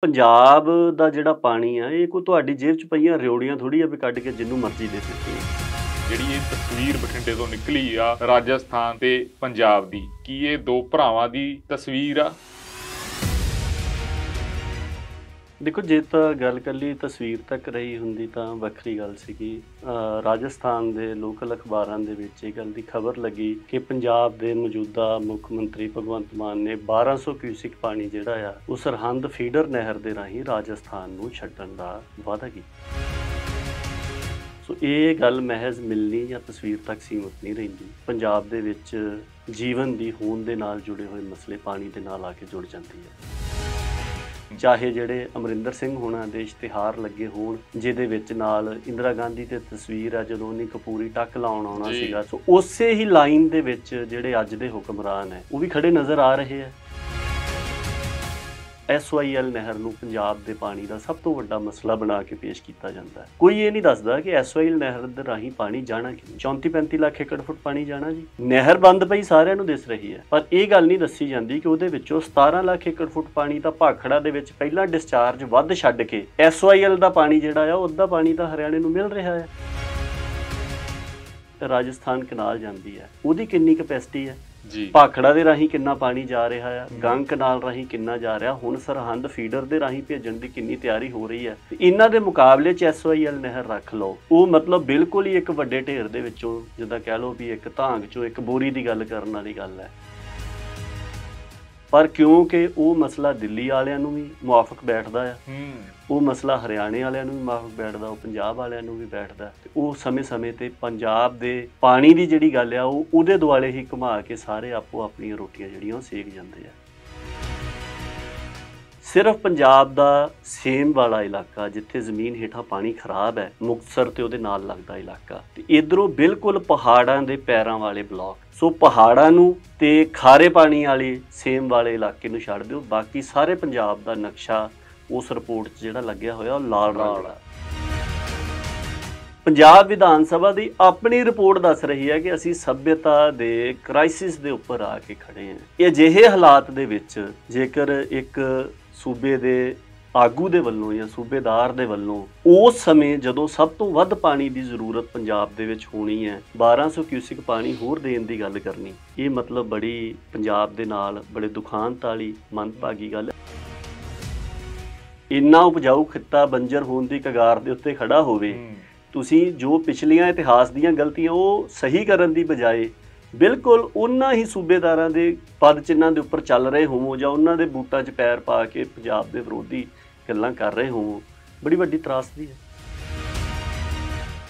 ਪੰਜਾਬ ਦਾ ਜਿਹੜਾ ਪਾਣੀ ਆ ਇਹ ਕੋ ਤੁਹਾਡੀ ਜੇਬ 'ਚ ਪਈਆਂ ਰਿਓੜੀਆਂ ਥੋੜੀ ਆ ਵੀ ਕੱਢ ਕੇ ਜਿੰਨੂੰ ਮਰਜ਼ੀ ਦੇ ਦਿੱਤੀ ਜਿਹੜੀ ਇਹ ਤਸਵੀਰ ਬਠਿੰਡੇ ਤੋਂ ਨਿਕਲੀ ਆ ਰਾਜਸਥਾਨ ਤੇ ਪੰਜਾਬ ਦੀ ਕੀ ਇਹ ਦੋ ਭਰਾਵਾਂ ਦੀ ਤਸਵੀਰ ਆ ਦੇਖੋ ਜੇ ਤਾਂ ਗੱਲ ਕੱਲੀ ਤਸਵੀਰ ਤੱਕ ਰਹੀ ਹੁੰਦੀ ਤਾਂ ਵੱਖਰੀ ਗੱਲ ਸੀਗੀ ਰਾਜਸਥਾਨ ਦੇ ਲੋਕਲ ਅਖਬਾਰਾਂ ਦੇ ਵਿੱਚ ਇਹ ਗੱਲ ਦੀ ਖਬਰ ਲੱਗੀ ਕਿ ਪੰਜਾਬ ਦੇ ਮੌਜੂਦਾ ਮੁੱਖ ਮੰਤਰੀ ਭਗਵੰਤ ਮਾਨ ਨੇ 1200 ਕਿਊਸਿਕ ਪਾਣੀ ਜਿਹੜਾ ਆ ਉਹ ਸਰਹੰਦ ਫੀਡਰ ਨਹਿਰ ਦੇ ਰਾਹੀਂ ਰਾਜਸਥਾਨ ਨੂੰ ਛੱਡਣ ਦਾ ਵਾਅਦਾ ਕੀਤਾ ਸੋ ਇਹ ਗੱਲ ਮਹਿਜ਼ ਮਿਲਣੀ ਜਾਂ ਤਸਵੀਰ ਤੱਕ ਸੀਮਤ ਨਹੀਂ ਰਹਿੰਦੀ ਪੰਜਾਬ ਦੇ ਵਿੱਚ ਜੀਵਨ ਦੀ ਹੋਂਦ ਦੇ ਨਾਲ ਜੁੜੇ ਹੋਏ ਮਸਲੇ ਪਾਣੀ ਦੇ ਨਾਲ ਆ ਕੇ ਜੁੜ ਜਾਂਦੀ ਹੈ ਚਾਹੇ ਜਿਹੜੇ ਅਮਰਿੰਦਰ ਸਿੰਘ ਹੋਣਾ ਦੇ ਇਸ਼ਤਿਹਾਰ ਲੱਗੇ ਹੋਣ ਜਿਹਦੇ ਵਿੱਚ ਨਾਲ ਇੰਦਰਾ ਗਾਂਧੀ ਤੇ ਤਸਵੀਰ ਆ ਜਦੋਂ ਉਹਨੇ ਕਪੂਰੀ ਟੱਕ ਲਾਉਣ ਆਉਣਾ ਸੀਗਾ ਸੋ ਉਸੇ ਹੀ ਲਾਈਨ ਦੇ ਵਿੱਚ ਜਿਹੜੇ ਅੱਜ ਦੇ ਹੁਕਮਰਾਨ ਹੈ ਉਹ ਵੀ ਖੜੇ ਨਜ਼ਰ ਆ ਰਹੇ ਆ ਐਸਵਾਈਐਲ ਨਹਿਰ ਨੂੰ ਪੰਜਾਬ ਦੇ ਪਾਣੀ ਦਾ ਸਭ ਤੋਂ ਵੱਡਾ ਮਸਲਾ ਬਣਾ ਕੇ ਪੇਸ਼ ਕੀਤਾ ਜਾਂਦਾ ਹੈ ਕੋਈ ਇਹ ਨਹੀਂ ਦੱਸਦਾ ਕਿ ਐਸਵਾਈਐਲ ਨਹਿਰ ਦੇ ਰਾਹੀਂ ਪਾਣੀ ਜਾਣਾ ਕਿਵੇਂ 34 35 ਲੱਖ ਏਕੜ ਫੁੱਟ ਪਾਣੀ ਜਾਣਾ ਜੀ ਨਹਿਰ ਬੰਦ ਪਈ ਸਾਰਿਆਂ ਨੂੰ ਦਿਸ ਰਹੀ ਹੈ ਪਰ ਇਹ ਗੱਲ ਨਹੀਂ ਦੱਸੀ ਜਾਂਦੀ ਕਿ ਉਹਦੇ ਵਿੱਚੋਂ 17 ਲੱਖ ਏਕੜ ਫੁੱਟ ਪਾਣੀ ਤਾਂ ਭਾਖੜਾ ਦੇ ਵਿੱਚ ਪਹਿਲਾਂ ਡਿਸਚਾਰਜ ਵੱਧ ਛੱਡ ਕੇ ਐਸਵਾਈਐਲ ਦਾ ਪਾਣੀ ਜਿਹੜਾ ਆ ਉਹਦਾ ਪਾਣੀ ਤਾਂ ਹਰਿਆਣੇ ਨੂੰ ਮਿਲ ਰਿਹਾ ਹੈ ਰਾਜਸਥਾਨ ਕਨਾਲ ਜਾਂਦੀ ਹੈ ਉਹਦੀ ਕਿੰਨੀ ਕਪੈਸਿਟੀ ਹੈ ਜੀ ਭਾਖੜਾ ਦੇ ਰਾਹੀਂ ਕਿੰਨਾ ਪਾਣੀ ਜਾ ਰਿਹਾ ਆ ਗੰਗ ਕਨਾਲ ਰਾਹੀਂ ਕਿੰਨਾ ਜਾ ਰਿਹਾ ਹੁਣ ਸਰਹੰਦ ਫੀਡਰ ਦੇ ਰਾਹੀਂ ਭੇਜਣ ਦੀ ਕਿੰਨੀ ਤਿਆਰੀ ਹੋ ਰਹੀ ਹੈ ਇਹਨਾਂ ਦੇ ਮੁਕਾਬਲੇ ਚ ਐਸਵਾਈਐਲ ਨਹਿਰ ਰੱਖ ਲਓ ਉਹ ਮਤਲਬ ਬਿਲਕੁਲ ਹੀ ਇੱਕ ਵੱਡੇ ਢੇਰ ਦੇ ਵਿੱਚੋਂ ਜਿੱਦਾਂ ਕਹਿ ਲਓ ਵੀ ਇੱਕ ਧਾਂਗ ਚੋਂ ਇੱਕ ਬੋਰੀ ਦੀ ਗੱਲ ਕਰਨ ਵਾਲੀ ਗੱਲ ਹੈ ਪਰ ਕਿਉਂਕਿ ਉਹ ਮਸਲਾ ਦਿੱਲੀ ਵਾਲਿਆਂ ਨੂੰ ਵੀ ਮੁਆਫਕ ਬੈਠਦਾ ਆ ਉਹ ਮਸਲਾ ਹਰਿਆਣੇ ਵਾਲਿਆਂ ਨੂੰ ਵੀ ਮਾਫਕ ਬੈਠਦਾ ਉਹ ਪੰਜਾਬ ਵਾਲਿਆਂ ਨੂੰ ਵੀ ਬੈਠਦਾ ਤੇ ਉਹ ਸਮੇਂ-ਸਮੇਂ ਤੇ ਪੰਜਾਬ ਦੇ ਪਾਣੀ ਦੀ ਜਿਹੜੀ ਗੱਲ ਆ ਉਹ ਉਹਦੇ ਦੁਆਲੇ ਹੀ ਘੁਮਾ ਕੇ ਸਾਰੇ ਆਪੋ ਆਪਣੀਆਂ ਰੋਟੀਆਂ ਜਿਹੜੀਆਂ ਉਹ ਸੇਕ ਜਾਂਦੇ ਆ ਸਿਰਫ ਪੰਜਾਬ ਦਾ ਸੇਮ ਵਾਲਾ ਇਲਾਕਾ ਜਿੱਥੇ ਜ਼ਮੀਨ ਹੇਠਾਂ ਪਾਣੀ ਖਰਾਬ ਹੈ ਮੁਕਤਸਰ ਤੇ ਉਹਦੇ ਨਾਲ ਲੱਗਦਾ ਇਲਾਕਾ ਤੇ ਇਧਰੋਂ ਬਿਲਕੁਲ ਪਹਾੜਾਂ ਦੇ ਪੈਰਾਂ ਵਾਲੇ ਬਲਾਕ ਸੋ ਪਹਾੜਾਂ ਨੂੰ ਤੇ ਖਾਰੇ ਪਾਣੀ ਵਾਲੇ ਸੇਮ ਵਾਲੇ ਇਲਾਕੇ ਨੂੰ ਛੱਡ ਦਿਓ ਬਾਕੀ ਸਾਰੇ ਪੰਜਾਬ ਦਾ ਨਕਸ਼ਾ ਉਸ ਰਿਪੋਰਟ 'ਚ ਜਿਹੜਾ ਲੱਗਿਆ ਹੋਇਆ ਉਹ ਲਾਲ ਰੰਗ ਦਾ ਪੰਜਾਬ ਵਿਧਾਨ ਸਭਾ ਦੀ ਆਪਣੀ ਰਿਪੋਰਟ ਦੱਸ ਰਹੀ ਹੈ ਕਿ ਅਸੀਂ ਸਭਿਅਤਾ ਦੇ ਕ੍ਰਾਈਸਿਸ ਦੇ ਉੱਪਰ ਆ ਕੇ ਖੜੇ ਹਾਂ ਇਹ ਅਜਿਹੇ ਹਾਲਾਤ ਦੇ ਵਿੱਚ ਜੇਕਰ ਇੱਕ ਸੂਬੇ ਦੇ ਆਗੂ ਦੇ ਵੱਲੋਂ ਜਾਂ ਸੂਬੇਦਾਰ ਦੇ ਵੱਲੋਂ ਉਸ ਸਮੇਂ ਜਦੋਂ ਸਭ ਤੋਂ ਵੱਧ ਪਾਣੀ ਦੀ ਜ਼ਰੂਰਤ ਪੰਜਾਬ ਦੇ ਵਿੱਚ ਹੋਣੀ ਹੈ 1200 ਕਿਊਸਿਕ ਪਾਣੀ ਹੋਰ ਦੇਣ ਦੀ ਗੱਲ ਕਰਨੀ ਇਹ ਮਤਲਬ ਬੜੀ ਪੰਜਾਬ ਦੇ ਨਾਲ ਬੜੇ ਦੁਖਾਂਤ ਵਾਲੀ ਮੰਦਭਾਗੀ ਗੱਲ ਹੈ ਇੰਨਾ ਉਪਜਾਊ ਖਿੱਤਾ ਬੰਜਰ ਹੋਣ ਦੀ ਕਗਾਰ ਦੇ ਉੱਤੇ ਖੜਾ ਹੋਵੇ ਤੁਸੀਂ ਜੋ ਪਿਛਲੀਆਂ ਇਤਿਹਾਸ ਦੀਆਂ ਗਲਤੀਆਂ ਉਹ ਸਹੀ ਕਰਨ ਦੀ ਬਜਾਏ ਬਿਲਕੁਲ ਉਹਨਾਂ ਹੀ ਸੂਬੇਦਾਰਾਂ ਦੇ ਪਦ ਚਿੰਨਾਂ ਦੇ ਉੱਪਰ ਚੱਲ ਰਹੇ ਹੋਵੋ ਜਾਂ ਉਹਨਾਂ ਦੇ ਬੂਟਾਂ 'ਚ ਪੈਰ ਪਾ ਕੇ ਪੰਜਾਬ ਦੇ ਵਿਰੋਧੀ ਗੱਲਾਂ ਕਰ ਰਹੇ ਹੋਵੋ ਬੜੀ ਵੱਡੀ ਤਰਾਸਦੀ ਹੈ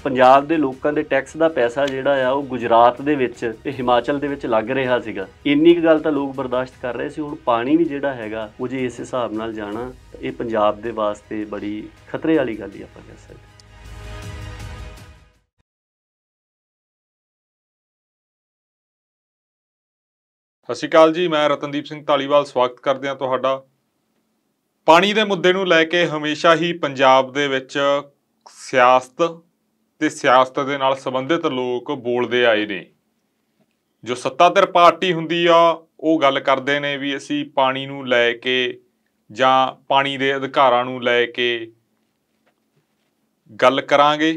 ਪੰਜਾਬ ਦੇ ਲੋਕਾਂ ਦੇ ਟੈਕਸ ਦਾ ਪੈਸਾ ਜਿਹੜਾ ਆ ਉਹ ਗੁਜਰਾਤ ਦੇ ਵਿੱਚ ਤੇ ਹਿਮਾਚਲ ਦੇ ਵਿੱਚ ਲੱਗ ਰਿਹਾ ਸੀਗਾ ਇੰਨੀ ਕੁ ਗੱਲ ਤਾਂ ਲੋਕ ਬਰਦਾਸ਼ਤ ਕਰ ਰਹੇ ਸੀ ਹੁਣ ਪਾਣੀ ਵੀ ਜਿਹੜਾ ਹੈਗਾ ਉਹ ਜੇ ਇਸ ਹਿਸਾਬ ਨਾਲ ਜਾਣਾ ਇਹ ਪੰਜਾਬ ਦੇ ਵਾਸਤੇ ਬੜੀ ਖਤਰੇ ਵਾਲੀ ਗੱਲ ਹੀ ਆਪਾਂ ਕਹਿ ਸਕਦੇ ਸਤਿ ਸ਼੍ਰੀ ਅਕਾਲ ਜੀ ਮੈਂ ਰਤਨਦੀਪ ਸਿੰਘ ਢਾਲੀਵਾਲ ਸਵਾਗਤ ਕਰਦੇ ਹਾਂ ਤੁਹਾਡਾ ਪਾਣੀ ਦੇ ਮੁੱਦੇ ਨੂੰ ਲੈ ਕੇ ਹਮੇਸ਼ਾ ਹੀ ਪੰਜਾਬ ਦੇ ਵਿੱਚ ਸਿਆਸਤ ਤੇ ਸਿਆਸਤ ਦੇ ਨਾਲ ਸੰਬੰਧਿਤ ਲੋਕ ਬੋਲਦੇ ਆਏ ਨੇ ਜੋ ਸੱਤਾਧਰ ਪਾਰਟੀ ਹੁੰਦੀ ਆ ਉਹ ਗੱਲ ਕਰਦੇ ਨੇ ਵੀ ਅਸੀਂ ਪਾਣੀ ਨੂੰ ਲੈ ਕੇ ਜਾਂ ਪਾਣੀ ਦੇ ਅਧਿਕਾਰਾਂ ਨੂੰ ਲੈ ਕੇ ਗੱਲ ਕਰਾਂਗੇ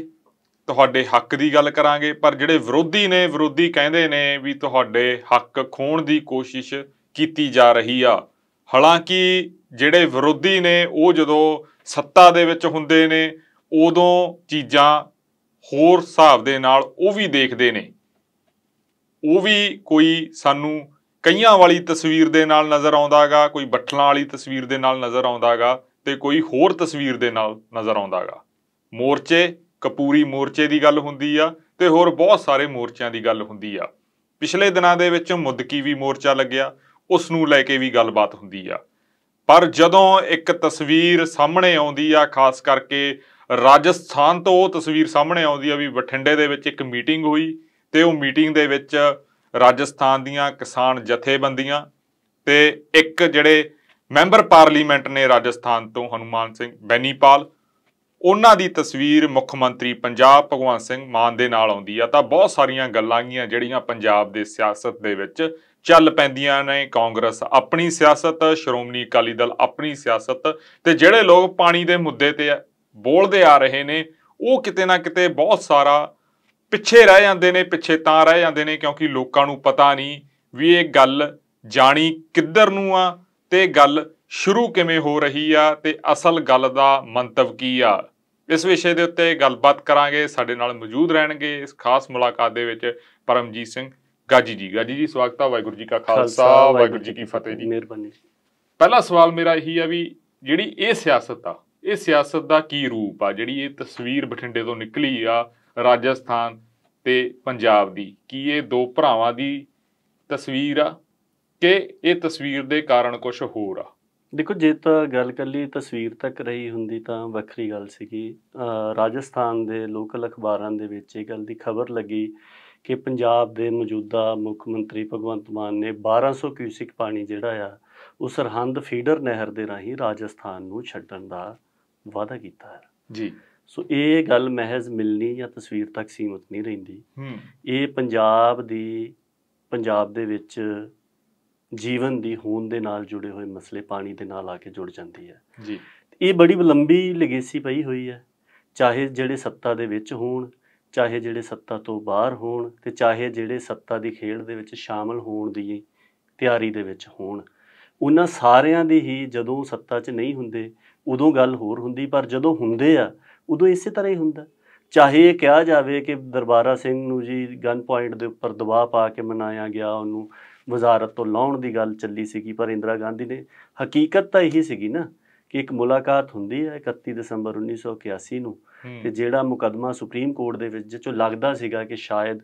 ਤੁਹਾਡੇ ਹੱਕ ਦੀ ਗੱਲ ਕਰਾਂਗੇ ਪਰ ਜਿਹੜੇ ਵਿਰੋਧੀ ਨੇ ਵਿਰੋਧੀ ਕਹਿੰਦੇ ਨੇ ਵੀ ਤੁਹਾਡੇ ਹੱਕ ਖੋਣ ਦੀ ਕੋਸ਼ਿਸ਼ ਕੀਤੀ ਜਾ ਰਹੀ ਆ ਹਾਲਾਂਕਿ ਜਿਹੜੇ ਵਿਰੋਧੀ ਨੇ ਉਹ ਜਦੋਂ ਸੱਤਾ ਦੇ ਵਿੱਚ ਹੁੰਦੇ ਨੇ ਉਦੋਂ ਚੀਜ਼ਾਂ ਹੋਰ ਹਿਸਾਬ ਦੇ ਨਾਲ ਉਹ ਵੀ ਦੇਖਦੇ ਨੇ ਉਹ ਵੀ ਕੋਈ ਸਾਨੂੰ ਕਈਆਂ ਵਾਲੀ ਤਸਵੀਰ ਦੇ ਨਾਲ ਨਜ਼ਰ ਆਉਂਦਾਗਾ ਕੋਈ ਬੱਠਲਾਂ ਵਾਲੀ ਤਸਵੀਰ ਦੇ ਨਾਲ ਨਜ਼ਰ ਆਉਂਦਾਗਾ ਤੇ ਕੋਈ ਹੋਰ ਤਸਵੀਰ ਦੇ ਨਾਲ ਨਜ਼ਰ ਆਉਂਦਾਗਾ ਮੋਰਚੇ ਕਪੂਰੀ ਮੋਰਚੇ ਦੀ ਗੱਲ ਹੁੰਦੀ ਆ ਤੇ ਹੋਰ ਬਹੁਤ ਸਾਰੇ ਮੋਰਚਿਆਂ ਦੀ ਗੱਲ ਹੁੰਦੀ ਆ ਪਿਛਲੇ ਦਿਨਾਂ ਦੇ ਵਿੱਚ ਮੁੱਦਕੀ ਵੀ ਮੋਰਚਾ ਲੱਗਿਆ ਉਸ ਨੂੰ ਲੈ ਕੇ ਵੀ ਗੱਲਬਾਤ ਹੁੰਦੀ ਆ ਪਰ ਜਦੋਂ ਇੱਕ ਤਸਵੀਰ ਸਾਹਮਣੇ ਆਉਂਦੀ ਆ ਖਾਸ ਕਰਕੇ ਰਾਜਸਥਾਨ ਤੋਂ ਉਹ ਤਸਵੀਰ ਸਾਹਮਣੇ ਆਉਂਦੀ ਆ ਵੀ ਬਠਿੰਡੇ ਦੇ ਵਿੱਚ ਇੱਕ ਮੀਟਿੰਗ ਹੋਈ ਤੇ ਉਹ ਮੀਟਿੰਗ ਦੇ ਵਿੱਚ ਰਾਜਸਥਾਨ ਦੀਆਂ ਕਿਸਾਨ ਜਥੇਬੰਦੀਆਂ ਤੇ ਇੱਕ ਜਿਹੜੇ ਮੈਂਬਰ ਪਾਰਲੀਮੈਂਟ ਨੇ ਰਾਜਸਥਾਨ ਤੋਂ ਹਨੂਮਾਨ ਸਿੰਘ ਬੈਨੀਪਾਲ ਉਹਨਾਂ ਦੀ ਤਸਵੀਰ ਮੁੱਖ ਮੰਤਰੀ ਪੰਜਾਬ ਭਗਵੰਤ ਸਿੰਘ ਮਾਨ ਦੇ ਨਾਲ ਆਉਂਦੀ ਆ ਤਾਂ ਬਹੁਤ ਸਾਰੀਆਂ ਗੱਲਾਂ ਗੀਆਂ ਜਿਹੜੀਆਂ ਪੰਜਾਬ ਦੇ ਸਿਆਸਤ ਦੇ ਵਿੱਚ ਚੱਲ ਪੈਂਦੀਆਂ ਨੇ ਕਾਂਗਰਸ ਆਪਣੀ ਸਿਆਸਤ ਸ਼੍ਰੋਮਣੀ ਅਕਾਲੀ ਦਲ ਆਪਣੀ ਸਿਆਸਤ ਤੇ ਜਿਹੜੇ ਲੋਕ ਪਾਣੀ ਦੇ ਮੁੱਦੇ ਤੇ ਆ ਬੋਲਦੇ ਆ ਰਹੇ ਨੇ ਉਹ ਕਿਤੇ ਨਾ ਕਿਤੇ ਬਹੁਤ ਸਾਰਾ ਪਿੱਛੇ ਰਹਿ ਜਾਂਦੇ ਨੇ ਪਿੱਛੇ ਤਾਂ ਰਹਿ ਜਾਂਦੇ ਨੇ ਕਿਉਂਕਿ ਲੋਕਾਂ ਨੂੰ ਪਤਾ ਨਹੀਂ ਵੀ ਇਹ ਗੱਲ ਜਾਣੀ ਕਿੱਧਰ ਨੂੰ ਆ ਤੇ ਗੱਲ ਸ਼ੁਰੂ ਕਿਵੇਂ ਹੋ ਰਹੀ ਆ ਤੇ ਅਸਲ ਗੱਲ ਦਾ ਮੰਤਵ ਕੀ ਆ ਇਸ ਵਿਸ਼ੇ ਦੇ ਉੱਤੇ ਗੱਲਬਾਤ ਕਰਾਂਗੇ ਸਾਡੇ ਨਾਲ ਮੌਜੂਦ ਰਹਿਣਗੇ ਇਸ ਖਾਸ ਮੁਲਾਕਾਤ ਦੇ ਵਿੱਚ ਪਰਮਜੀਤ ਸਿੰਘ ਗਾਜੀ ਜੀ ਗਾਜੀ ਜੀ ਸਵਾਗਤ ਹੈ ਵਾਹਿਗੁਰੂ ਜੀ ਕਾ ਖਾਲਸਾ ਵਾਹਿਗੁਰੂ ਜੀ ਕੀ ਫਤਿਹ ਜੀ ਮਿਹਰਬਾਨੀ ਪਹਿਲਾ ਸਵਾਲ ਮੇਰਾ ਇਹੀ ਆ ਵੀ ਜਿਹੜੀ ਇਹ ਸਿਆਸਤ ਆ ਇਹ ਸਿਆਸਤ ਦਾ ਕੀ ਰੂਪ ਆ ਜਿਹੜੀ ਇਹ ਤਸਵੀਰ ਬਠਿੰਡੇ ਤੋਂ ਨਿਕਲੀ ਆ ਰਾਜਸਥਾਨ ਤੇ ਪੰਜਾਬ ਦੀ ਕੀ ਇਹ ਦੋ ਭਰਾਵਾਂ ਦੀ ਤਸਵੀਰ ਆ ਕਿ ਇਹ ਤਸਵੀਰ ਦੇ ਕਾਰਨ ਕੁਝ ਹੋਰ ਆ ਦੇਖੋ ਜੇ ਤਾਂ ਗੱਲ ਕੱਲੀ ਤਸਵੀਰ ਤੱਕ ਰਹੀ ਹੁੰਦੀ ਤਾਂ ਵੱਖਰੀ ਗੱਲ ਸੀਗੀ ਰਾਜਸਥਾਨ ਦੇ ਲੋਕਲ ਅਖਬਾਰਾਂ ਦੇ ਵਿੱਚ ਇਹ ਗੱਲ ਦੀ ਖਬਰ ਲੱਗੀ ਕਿ ਪੰਜਾਬ ਦੇ ਮੌਜੂਦਾ ਮੁੱਖ ਮੰਤਰੀ ਭਗਵੰਤ ਮਾਨ ਨੇ 1200 ਕਿਊਸਿਕ ਪਾਣੀ ਜਿਹੜਾ ਆ ਉਹ ਸਰਹੰਦ ਫੀਡਰ ਨਹਿਰ ਦੇ ਰਾਹੀਂ ਰਾਜਸਥਾਨ ਨੂੰ ਛੱਡਣ ਦਾ ਵਾਅਦਾ ਕੀਤਾ ਹੈ ਜੀ ਸੋ ਇਹ ਗੱਲ ਮਹਿਜ਼ ਮਿਲਣੀ ਜਾਂ ਤਸਵੀਰ ਤੱਕ ਸੀਮਤ ਨਹੀਂ ਰਹਿੰਦੀ ਇਹ ਪੰਜਾਬ ਦੀ ਪੰਜਾਬ ਦੇ ਵਿੱਚ ਜੀਵਨ ਦੀ ਹੋਂਦ ਦੇ ਨਾਲ ਜੁੜੇ ਹੋਏ ਮਸਲੇ ਪਾਣੀ ਦੇ ਨਾਲ ਆ ਕੇ ਜੁੜ ਜਾਂਦੀ ਹੈ ਜੀ ਇਹ ਬੜੀ ਲੰਬੀ ਲੈਗੇਸੀ ਪਈ ਹੋਈ ਹੈ ਚਾਹੇ ਜਿਹੜੇ ਸੱਤਾ ਦੇ ਵਿੱਚ ਹੋਣ ਚਾਹੇ ਜਿਹੜੇ ਸੱਤਾ ਤੋਂ ਬਾਹਰ ਹੋਣ ਤੇ ਚਾਹੇ ਜਿਹੜੇ ਸੱਤਾ ਦੀ ਖੇਡ ਦੇ ਵਿੱਚ ਸ਼ਾਮਲ ਹੋਣ ਦੀ ਤਿਆਰੀ ਦੇ ਵਿੱਚ ਹੋਣ ਉਹਨਾਂ ਸਾਰਿਆਂ ਦੀ ਹੀ ਜਦੋਂ ਸੱਤਾ 'ਚ ਨਹੀਂ ਹੁੰਦੇ ਉਦੋਂ ਗੱਲ ਹੋਰ ਹੁੰਦੀ ਪਰ ਜਦੋਂ ਹੁੰਦੇ ਆ ਉਦੋਂ ਇਸੇ ਤਰ੍ਹਾਂ ਹੀ ਹੁੰਦਾ ਚਾਹੇ ਇਹ ਕਿਹਾ ਜਾਵੇ ਕਿ ਦਰਬਾਰਾ ਸਿੰਘ ਨੂੰ ਜੀ ਗਨ ਪੁਆਇੰਟ ਦੇ ਉੱਪਰ ਦਬਾਅ ਪਾ ਕੇ ਮਨਾਇਆ ਗਿਆ ਉਹਨੂੰ ਵਜ਼ਾਰਤ ਤੋਂ ਲਾਉਣ ਦੀ ਗੱਲ ਚੱਲੀ ਸੀਗੀ ਪਰ ਇੰਦਰਾ ਗਾਂਧੀ ਨੇ ਹਕੀਕਤ ਤਾਂ ਇਹੀ ਸੀਗੀ ਨਾ ਕਿ ਇੱਕ ਮੁਲਾਕਾਤ ਹੁੰਦੀ ਹੈ 31 ਦਸੰਬਰ 1981 ਨੂੰ ਤੇ ਜਿਹੜਾ ਮੁਕਦਮਾ ਸੁਪਰੀਮ ਕੋਰਟ ਦੇ ਵਿੱਚ ਜਿੱਚੋਂ ਲੱਗਦਾ ਸੀਗਾ ਕਿ ਸ਼ਾਇਦ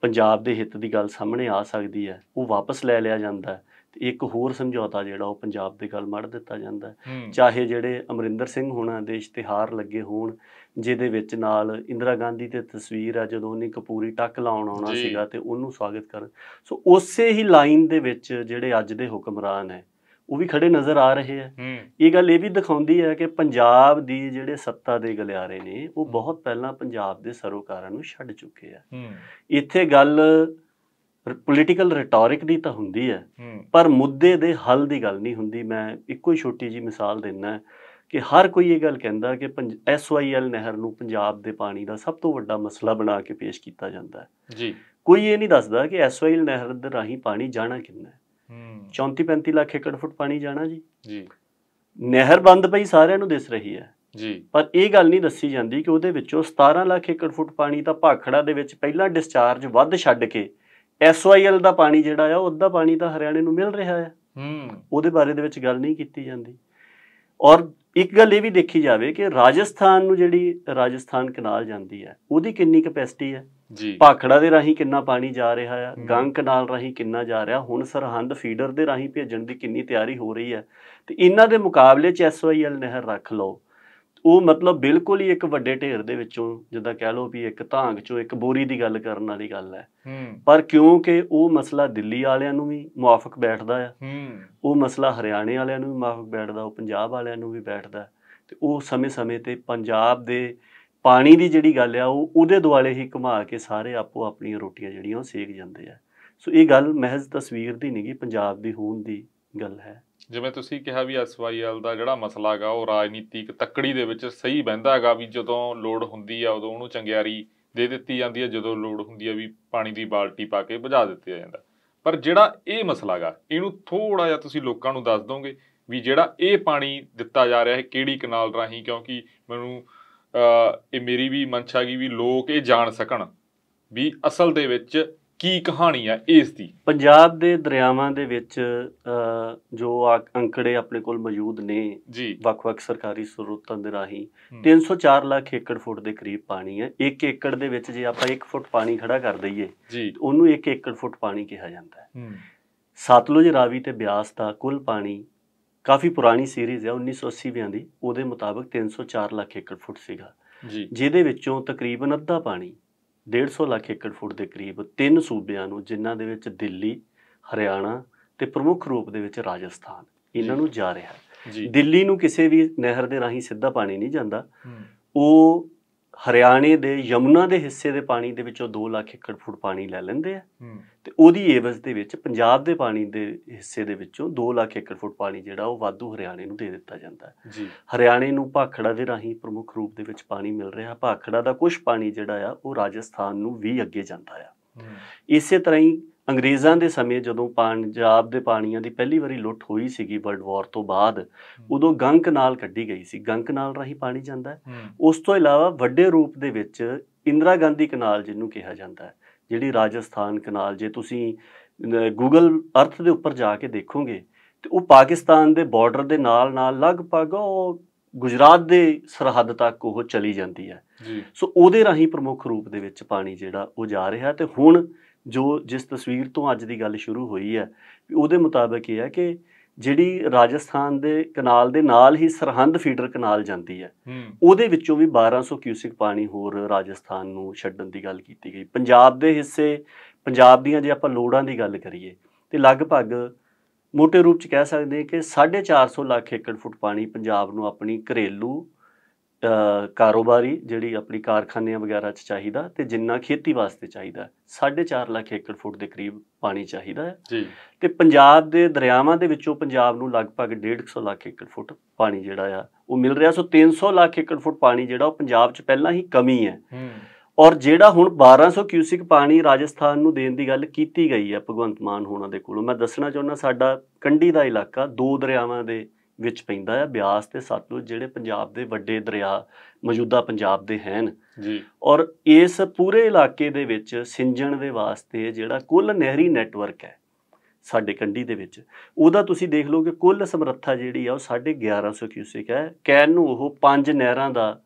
ਪੰਜਾਬ ਦੇ ਹਿੱਤ ਦੀ ਗੱਲ ਸਾਹਮਣੇ ਆ ਸਕਦੀ ਹੈ ਉਹ ਵਾਪਸ ਲੈ ਲਿਆ ਜਾਂਦਾ ਹੈ ਇੱਕ ਹੋਰ ਸਮਝੌਤਾ ਜਿਹੜਾ ਉਹ ਪੰਜਾਬ ਦੇ ਗੱਲ ਮੜ ਦਿੱਤਾ ਜਾਂਦਾ ਚਾਹੇ ਜਿਹੜੇ ਅਮਰਿੰਦਰ ਸਿੰਘ ਹੋਣਾ ਦੇ ਇਸ਼ਤਿਹਾਰ ਲੱਗੇ ਹੋਣ ਜਿਹਦੇ ਵਿੱਚ ਨਾਲ ਇੰਦਰਾ ਗਾਂਧੀ ਤੇ ਤਸਵੀਰ ਆ ਜਦੋਂ ਉਹਨੇ ਕਪੂਰੀ ਟੱਕ ਲਾਉਣ ਆਉਣਾ ਸੀਗਾ ਤੇ ਉਹਨੂੰ ਸਵਾਗਤ ਕਰਨ ਸੋ ਉਸੇ ਹੀ ਲਾਈਨ ਦੇ ਵਿੱਚ ਜਿਹੜੇ ਅੱਜ ਦੇ ਹੁਕਮਰਾਨ ਹੈ ਉਹ ਵੀ ਖੜੇ ਨਜ਼ਰ ਆ ਰਹੇ ਆ ਇਹ ਗੱਲ ਇਹ ਵੀ ਦਿਖਾਉਂਦੀ ਹੈ ਕਿ ਪੰਜਾਬ ਦੀ ਜਿਹੜੇ ਸੱਤਾ ਦੇ ਗਲਿਆਰੇ ਨੇ ਉਹ ਬਹੁਤ ਪਹਿਲਾਂ ਪੰਜਾਬ ਦੇ ਸਰੋਕਾਰਾਂ ਨੂੰ ਛੱਡ ਚੁੱਕੇ ਆ ਇੱਥੇ ਗੱਲ ਪੋਲੀਟੀਕਲ ਰਿਟੋਰਿਕ ਦੀ ਤਾਂ ਹੁੰਦੀ ਹੈ ਪਰ ਮੁੱਦੇ ਦੇ ਹੱਲ ਦੀ ਗੱਲ ਨਹੀਂ ਹੁੰਦੀ ਮੈਂ ਇੱਕੋ ਹੀ ਛੋਟੀ ਜੀ ਮਿਸਾਲ ਦਿੰਨਾ ਕਿ ਹਰ ਕੋਈ ਇਹ ਗੱਲ ਕਹਿੰਦਾ ਕਿ ਐਸਵਾਈਐਲ ਨਹਿਰ ਨੂੰ ਪੰਜਾਬ ਦੇ ਪਾਣੀ ਦਾ ਸਭ ਤੋਂ ਵੱਡਾ ਮਸਲਾ ਬਣਾ ਕੇ ਪੇਸ਼ ਕੀਤਾ ਜਾਂਦਾ ਹੈ ਜੀ ਕੋਈ ਇਹ ਨਹੀਂ ਦੱਸਦਾ ਕਿ ਐਸਵਾਈਐਲ ਨਹਿਰ ਦੇ ਰਾਹੀਂ ਪਾਣੀ ਜਾਣਾ ਕਿੰਨਾ ਹੈ 34 35 ਲੱਖ ਏਕੜ ਫੁੱਟ ਪਾਣੀ ਜਾਣਾ ਜੀ ਜੀ ਨਹਿਰ ਬੰਦ ਪਈ ਸਾਰਿਆਂ ਨੂੰ ਦਿਸ ਰਹੀ ਹੈ ਜੀ ਪਰ ਇਹ ਗੱਲ ਨਹੀਂ ਦੱਸੀ ਜਾਂਦੀ ਕਿ ਉਹਦੇ ਵਿੱਚੋਂ 17 ਲੱਖ ਏਕੜ ਫੁੱਟ ਪਾਣੀ ਤਾਂ ਭਾਖੜਾ ਦੇ ਵਿੱਚ ਪਹਿਲਾਂ ਡਿਸਚਾਰਜ ਵੱਧ ਛੱਡ ਕੇ ਐਸਓਆਈਐਲ ਦਾ ਪਾਣੀ ਜਿਹੜਾ ਆ ਉਹਦਾ ਪਾਣੀ ਤਾਂ ਹਰਿਆਣੇ ਨੂੰ ਮਿਲ ਰਿਹਾ ਆ ਹੂੰ ਉਹਦੇ ਬਾਰੇ ਦੇ ਵਿੱਚ ਗੱਲ ਨਹੀਂ ਕੀਤੀ ਜਾਂਦੀ ਔਰ ਇੱਕ ਗੱਲ ਇਹ ਵੀ ਦੇਖੀ ਜਾਵੇ ਕਿ ਰਾਜਸਥਾਨ ਨੂੰ ਜਿਹੜੀ ਰਾਜਸਥਾਨ ਕਨਾਲ ਜਾਂਦੀ ਹੈ ਉਹਦੀ ਕਿੰਨੀ ਕਪੈਸਿਟੀ ਹੈ ਜੀ ਭਾਖੜਾ ਦੇ ਰਾਹੀਂ ਕਿੰਨਾ ਪਾਣੀ ਜਾ ਰਿਹਾ ਹੈ ਗੰਗ ਕਨਾਲ ਰਾਹੀਂ ਕਿੰਨਾ ਜਾ ਰਿਹਾ ਹੁਣ ਸਰਹੰਦ ਫੀਡਰ ਦੇ ਰਾਹੀਂ ਭੇਜਣ ਦੀ ਕਿੰਨੀ ਤਿਆਰੀ ਹੋ ਰਹੀ ਹੈ ਤੇ ਇਹਨਾਂ ਦੇ ਮੁਕਾਬਲੇ ਚ ਐਸਓਆਈਐਲ ਨਹਿਰ ਰੱਖ ਲਓ ਉਹ ਮਤਲਬ ਬਿਲਕੁਲ ਹੀ ਇੱਕ ਵੱਡੇ ਢੇਰ ਦੇ ਵਿੱਚੋਂ ਜਿੱਦਾਂ ਕਹਿ ਲਓ ਵੀ ਇੱਕ ਧਾਂਗ ਚੋਂ ਇੱਕ ਬੋਰੀ ਦੀ ਗੱਲ ਕਰਨ ਵਾਲੀ ਗੱਲ ਹੈ ਪਰ ਕਿਉਂਕਿ ਉਹ ਮਸਲਾ ਦਿੱਲੀ ਵਾਲਿਆਂ ਨੂੰ ਵੀ ਮੁਆਫਕ ਬੈਠਦਾ ਆ ਉਹ ਮਸਲਾ ਹਰਿਆਣੇ ਵਾਲਿਆਂ ਨੂੰ ਵੀ ਮੁਆਫਕ ਬੈਠਦਾ ਉਹ ਪੰਜਾਬ ਵਾਲਿਆਂ ਨੂੰ ਵੀ ਬੈਠਦਾ ਤੇ ਉਹ ਸਮੇਂ-ਸਮੇਂ ਤੇ ਪੰਜਾਬ ਦੇ ਪਾਣੀ ਦੀ ਜਿਹੜੀ ਗੱਲ ਆ ਉਹ ਉਹਦੇ ਦੁਆਲੇ ਹੀ ਘੁਮਾ ਕੇ ਸਾਰੇ ਆਪੋ ਆਪਣੀਆਂ ਰੋਟੀਆਂ ਜਿਹੜੀਆਂ ਉਹ ਸੇਕ ਜਾਂਦੇ ਆ ਸੋ ਇਹ ਗੱਲ ਮਹਿਜ਼ ਤਸਵੀਰ ਦੀ ਨਹੀਂ ਪੰਜਾਬ ਦੀ ਹੋਣ ਦੀ ਗੱਲ ਹੈ ਜਿਵੇਂ ਤੁਸੀਂ ਕਿਹਾ ਵੀ ਐਸਵਾਈਐਲ ਦਾ ਜਿਹੜਾ ਮਸਲਾ ਹੈਗਾ ਉਹ ਰਾਜਨੀਤਿਕ ਤੱਕੜੀ ਦੇ ਵਿੱਚ ਸਹੀ ਬੈੰਦਾ ਹੈਗਾ ਵੀ ਜਦੋਂ ਲੋੜ ਹੁੰਦੀ ਆ ਉਦੋਂ ਉਹਨੂੰ ਚੰਗਿਆਰੀ ਦੇ ਦਿੱਤੀ ਜਾਂਦੀ ਹੈ ਜਦੋਂ ਲੋੜ ਹੁੰਦੀ ਆ ਵੀ ਪਾਣੀ ਦੀ ਬਾਲਟੀ ਪਾ ਕੇ ਬੁਝਾ ਦਿੱਤਾ ਜਾਂਦਾ ਪਰ ਜਿਹੜਾ ਇਹ ਮਸਲਾ ਹੈਗਾ ਇਹਨੂੰ ਥੋੜਾ ਜਿਹਾ ਤੁਸੀਂ ਲੋਕਾਂ ਨੂੰ ਦੱਸ ਦੋਗੇ ਵੀ ਜਿਹੜਾ ਇਹ ਪਾਣੀ ਦਿੱਤਾ ਜਾ ਰਿਹਾ ਹੈ ਕਿਹੜੀ ਕਨਾਲ ਰਾਹੀਂ ਕਿਉਂਕਿ ਮੈਨੂੰ ਇਹ ਮੇਰੀ ਵੀ ਮਨਸ਼ਾ ਗਈ ਵੀ ਲੋਕ ਇਹ ਜਾਣ ਸਕਣ ਵੀ ਅਸਲ ਦੇ ਵਿੱਚ ਕੀ ਕਹਾਣੀ ਆ ਇਸ ਦੀ ਪੰਜਾਬ ਦੇ ਦਰਿਆਵਾਂ ਦੇ ਵਿੱਚ ਜੋ ਅੰਕੜੇ ਆਪਣੇ ਕੋਲ ਮੌਜੂਦ ਨੇ ਵੱਖ-ਵੱਖ ਸਰਕਾਰੀ ਸਰੋਤਾਂ ਦੇ ਰਾਹੀਂ 304 ਲੱਖ ਏਕੜ ਫੁੱਟ ਦੇ ਕਰੀਬ ਪਾਣੀ ਹੈ 1 ਏਕੜ ਦੇ ਵਿੱਚ ਜੇ ਆਪਾਂ 1 ਫੁੱਟ ਪਾਣੀ ਖੜਾ ਕਰ ਦਈਏ ਉਹਨੂੰ 1 ਏਕੜ ਫੁੱਟ ਪਾਣੀ ਕਿਹਾ ਜਾਂਦਾ ਹੈ ਸਤਲੁਜ ਰਾਵੀ ਤੇ ਬਿਆਸ ਦਾ ਕੁੱਲ ਪਾਣੀ ਕਾਫੀ ਪੁਰਾਣੀ ਸੀਰੀਜ਼ ਹੈ ਵਿਆਂ ਦੀ ਉਹਦੇ ਮੁਤਾਬਕ 304 ਲੱਖ ਏਕੜ ਫੁੱਟ ਸੀਗਾ ਜਿਹਦੇ ਵਿੱਚੋਂ ਤਕਰੀਬਨ ਅੱਧਾ ਪਾਣੀ 150 ਲੱਖ ਏਕੜ ਫੁੱਟ ਦੇ ਕਰੀਬ ਤਿੰਨ ਸੂਬਿਆਂ ਨੂੰ ਜਿਨ੍ਹਾਂ ਦੇ ਵਿੱਚ ਦਿੱਲੀ ਹਰਿਆਣਾ ਤੇ ਪ੍ਰਮੁੱਖ ਰੂਪ ਦੇ ਵਿੱਚ ਰਾਜਸਥਾਨ ਇਹਨਾਂ ਨੂੰ ਜਾ ਰਿਹਾ ਹੈ ਦਿੱਲੀ ਨੂੰ ਕਿਸੇ ਵੀ ਨਹਿਰ ਦੇ ਰਾਹੀਂ ਸਿੱਧਾ ਪਾਣੀ ਨਹੀਂ ਜਾਂਦਾ ਉਹ ਹਰਿਆਣੇ ਦੇ ਯਮੁਨਾ ਦੇ ਹਿੱਸੇ ਦੇ ਪਾਣੀ ਦੇ ਵਿੱਚੋਂ 2 ਲੱਖ ਏਕੜ ਫੁੱਟ ਪਾਣੀ ਲੈ ਲੈਂਦੇ ਆ ਤੇ ਉਹਦੀ ਏਵਜ਼ ਦੇ ਵਿੱਚ ਪੰਜਾਬ ਦੇ ਪਾਣੀ ਦੇ ਹਿੱਸੇ ਦੇ ਵਿੱਚੋਂ 2 ਲੱਖ ਏਕੜ ਫੁੱਟ ਪਾਣੀ ਜਿਹੜਾ ਉਹ ਵਾਧੂ ਹਰਿਆਣੇ ਨੂੰ ਦੇ ਦਿੱਤਾ ਜਾਂਦਾ ਹੈ ਹਰਿਆਣੇ ਨੂੰ ਭਾਖੜਾ ਦੇ ਰਾਹੀਂ ਪ੍ਰਮੁੱਖ ਰੂਪ ਦੇ ਵਿੱਚ ਪਾਣੀ ਮਿਲ ਰਿਹਾ ਭਾਖੜਾ ਦਾ ਕੁਝ ਪਾਣੀ ਜਿਹੜਾ ਆ ਉਹ ਰਾਜਸਥਾਨ ਨੂੰ ਵੀ ਅੱਗੇ ਜਾਂਦਾ ਆ ਇਸੇ ਤਰ੍ਹਾਂ ਹੀ ਅੰਗਰੇਜ਼ਾਂ ਦੇ ਸਮੇਂ ਜਦੋਂ ਪੰਜਾਬ ਦੇ ਪਾਣੀਆਂ ਦੀ ਪਹਿਲੀ ਵਾਰੀ ਲੁੱਟ ਹੋਈ ਸੀਗੀ ਵਰਲਡ ਵਾਰ ਤੋਂ ਬਾਅਦ ਉਦੋਂ ਗੰਕ ਨਾਲ ਕੱਢੀ ਗਈ ਸੀ ਗੰਕ ਨਾਲ ਰਹੀ ਪਾਣੀ ਜਾਂਦਾ ਹੈ ਉਸ ਤੋਂ ਇਲਾਵਾ ਵੱਡੇ ਰੂਪ ਦੇ ਵਿੱਚ ਇੰਦਰਾ ਗਾਂਧੀ ਕਨਾਲ ਜਿਹਨੂੰ ਕਿਹਾ ਜਾਂਦਾ ਹੈ ਜਿਹੜੀ ਰਾਜਸਥਾਨ ਕਨਾਲ ਜੇ ਤੁਸੀਂ ਗੂਗਲ ਅਰਥ ਦੇ ਉੱਪਰ ਜਾ ਕੇ ਦੇਖੋਗੇ ਤੇ ਉਹ ਪਾਕਿਸਤਾਨ ਦੇ ਬਾਰਡਰ ਦੇ ਨਾਲ ਨਾਲ ਲਗਭਗ ਉਹ ਗੁਜਰਾਤ ਦੇ ਸਰਹੱਦ ਤੱਕ ਉਹ ਚਲੀ ਜਾਂਦੀ ਹੈ ਸੋ ਉਹਦੇ ਰਾਹੀਂ ਪ੍ਰਮੁੱਖ ਰੂਪ ਦੇ ਵਿੱਚ ਪਾਣੀ ਜਿਹੜਾ ਉਹ ਜਾ ਰਿਹਾ ਤੇ ਹੁਣ ਜੋ ਜਿਸ ਤਸਵੀਰ ਤੋਂ ਅੱਜ ਦੀ ਗੱਲ ਸ਼ੁਰੂ ਹੋਈ ਹੈ ਉਹਦੇ ਮੁਤਾਬਕ ਇਹ ਹੈ ਕਿ ਜਿਹੜੀ ਰਾਜਸਥਾਨ ਦੇ ਕਨਾਲ ਦੇ ਨਾਲ ਹੀ ਸਰਹੰਦ ਫੀਡਰ ਕਨਾਲ ਜਾਂਦੀ ਹੈ ਉਹਦੇ ਵਿੱਚੋਂ ਵੀ 1200 ਕਿਊਸਿਕ ਪਾਣੀ ਹੋਰ ਰਾਜਸਥਾਨ ਨੂੰ ਛੱਡਣ ਦੀ ਗੱਲ ਕੀਤੀ ਗਈ ਪੰਜਾਬ ਦੇ ਹਿੱਸੇ ਪੰਜਾਬ ਦੀਆਂ ਜੇ ਆਪਾਂ ਲੋੜਾਂ ਦੀ ਗੱਲ ਕਰੀਏ ਤੇ ਲਗਭਗ ਮੋਟੇ ਰੂਪ ਚ ਕਹਿ ਸਕਦੇ ਕਿ 450 ਲੱਖ ਏਕੜ ਫੁੱਟ ਪਾਣੀ ਪੰਜਾਬ ਨੂੰ ਆਪਣੀ ਘਰੇਲੂ ਕਾਰੋਬਾਰੀ ਜਿਹੜੀ ਆਪਣੀ ਕਾਰਖਾਨਿਆਂ ਵਗੈਰਾ 'ਚ ਚਾਹੀਦਾ ਤੇ ਜਿੰਨਾ ਖੇਤੀ ਵਾਸਤੇ ਚਾਹੀਦਾ 4.5 ਲੱਖ ਏਕੜ ਫੁੱਟ ਦੇ ਕਰੀਬ ਪਾਣੀ ਚਾਹੀਦਾ ਹੈ ਜੀ ਤੇ ਪੰਜਾਬ ਦੇ ਦਰਿਆਵਾਂ ਦੇ ਵਿੱਚੋਂ ਪੰਜਾਬ ਨੂੰ ਲਗਭਗ 150 ਲੱਖ ਏਕੜ ਫੁੱਟ ਪਾਣੀ ਜਿਹੜਾ ਆ ਉਹ ਮਿਲ ਰਿਹਾ ਸੋ 300 ਲੱਖ ਏਕੜ ਫੁੱਟ ਪਾਣੀ ਜਿਹੜਾ ਉਹ ਪੰਜਾਬ 'ਚ ਪਹਿਲਾਂ ਹੀ ਕਮੀ ਹੈ ਹੂੰ ਔਰ ਜਿਹੜਾ ਹੁਣ 1200 ਕਿਊਸਿਕ ਪਾਣੀ ਰਾਜਸਥਾਨ ਨੂੰ ਦੇਣ ਦੀ ਗੱਲ ਕੀਤੀ ਗਈ ਹੈ ਭਗਵੰਤ ਮਾਨ ਹੋਣਾ ਦੇ ਕੋਲੋਂ ਮੈਂ ਦੱਸਣਾ ਚਾਹੁੰਦਾ ਸਾਡਾ ਕੰਢੀ ਦਾ ਇਲਾਕਾ ਦੋ ਦਰਿਆਵਾਂ ਦੇ ਵਿੱਚ ਪੈਂਦਾ ਹੈ ਬਿਆਸ ਤੇ ਸਤਲੁਜ ਜਿਹੜੇ ਪੰਜਾਬ ਦੇ ਵੱਡੇ ਦਰਿਆ ਮੌਜੂਦਾ ਪੰਜਾਬ ਦੇ ਹਨ ਜੀ ਔਰ ਇਸ ਪੂਰੇ ਇਲਾਕੇ ਦੇ ਵਿੱਚ ਸਿੰਜਣ ਦੇ ਵਾਸਤੇ ਜਿਹੜਾ ਕੁੱਲ ਨਹਿਰੀ ਨੈਟਵਰਕ ਹੈ ਸਾਡੇ ਕੰਢੀ ਦੇ ਵਿੱਚ ਉਹਦਾ ਤੁਸੀਂ ਦੇਖ ਲਓ ਕਿ ਕੁੱਲ ਸਮਰੱਥਾ ਜਿਹੜੀ ਆ ਉਹ 1150 ਕਿਊਸਿਕ ਹੈ ਕੈਨ ਨੂੰ ਉਹ ਪੰਜ ਨਹਿਰਾਂ ਦਾ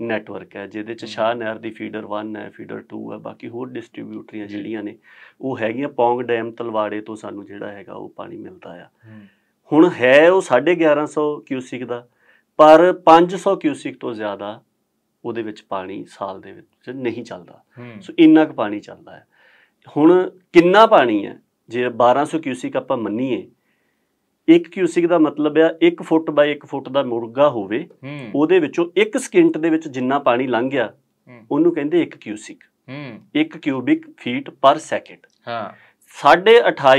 ਨੈਟਵਰਕ ਹੈ ਜਿਹਦੇ ਚ ਸ਼ਾਹ ਨਹਿਰ ਦੀ ਫੀਡਰ 1 ਹੈ ਫੀਡਰ 2 ਹੈ ਬਾਕੀ ਹੋਰ ਡਿਸਟ੍ਰੀਬਿਊਟਰੀਆਂ ਜਿਹੜੀਆਂ ਨੇ ਉਹ ਹੈਗੀਆਂ ਪੌਂਗ ਡੈਮ ਤਲਵਾੜੇ ਤੋਂ ਸਾਨੂੰ ਜਿਹੜਾ ਹੈਗਾ ਉਹ ਪਾਣੀ ਮਿਲਦਾ ਆ ਹੁਣ ਹੈ ਉਹ 1150 ਕਿਊਸਿਕ ਦਾ ਪਰ 500 ਕਿਊਸਿਕ ਤੋਂ ਜ਼ਿਆਦਾ ਉਹਦੇ ਵਿੱਚ ਪਾਣੀ ਸਾਲ ਦੇ ਵਿੱਚ ਨਹੀਂ ਚੱਲਦਾ ਸੋ ਇੰਨਾ ਕੁ ਪਾਣੀ ਚੱਲਦਾ ਹੈ ਹੁਣ ਕਿੰਨਾ ਪਾਣੀ ਹੈ ਜੇ 1200 ਕਿਊਸਿਕ ਆਪਾਂ ਮੰਨੀਏ 1 ਕਿਊਸਿਕ ਦਾ ਮਤਲਬ ਆ 1 ਫੁੱਟ ਬਾਈ 1 ਫੁੱਟ ਦਾ ਮੁਰਗਾ ਹੋਵੇ ਉਹਦੇ ਵਿੱਚੋਂ 1 ਸਕਿੰਟ ਦੇ ਵਿੱਚ ਜਿੰਨਾ ਪਾਣੀ ਲੰਘ ਗਿਆ ਉਹਨੂੰ ਕਹਿੰਦੇ 1 cusec 1 cubic feet per second ਹਾਂ 28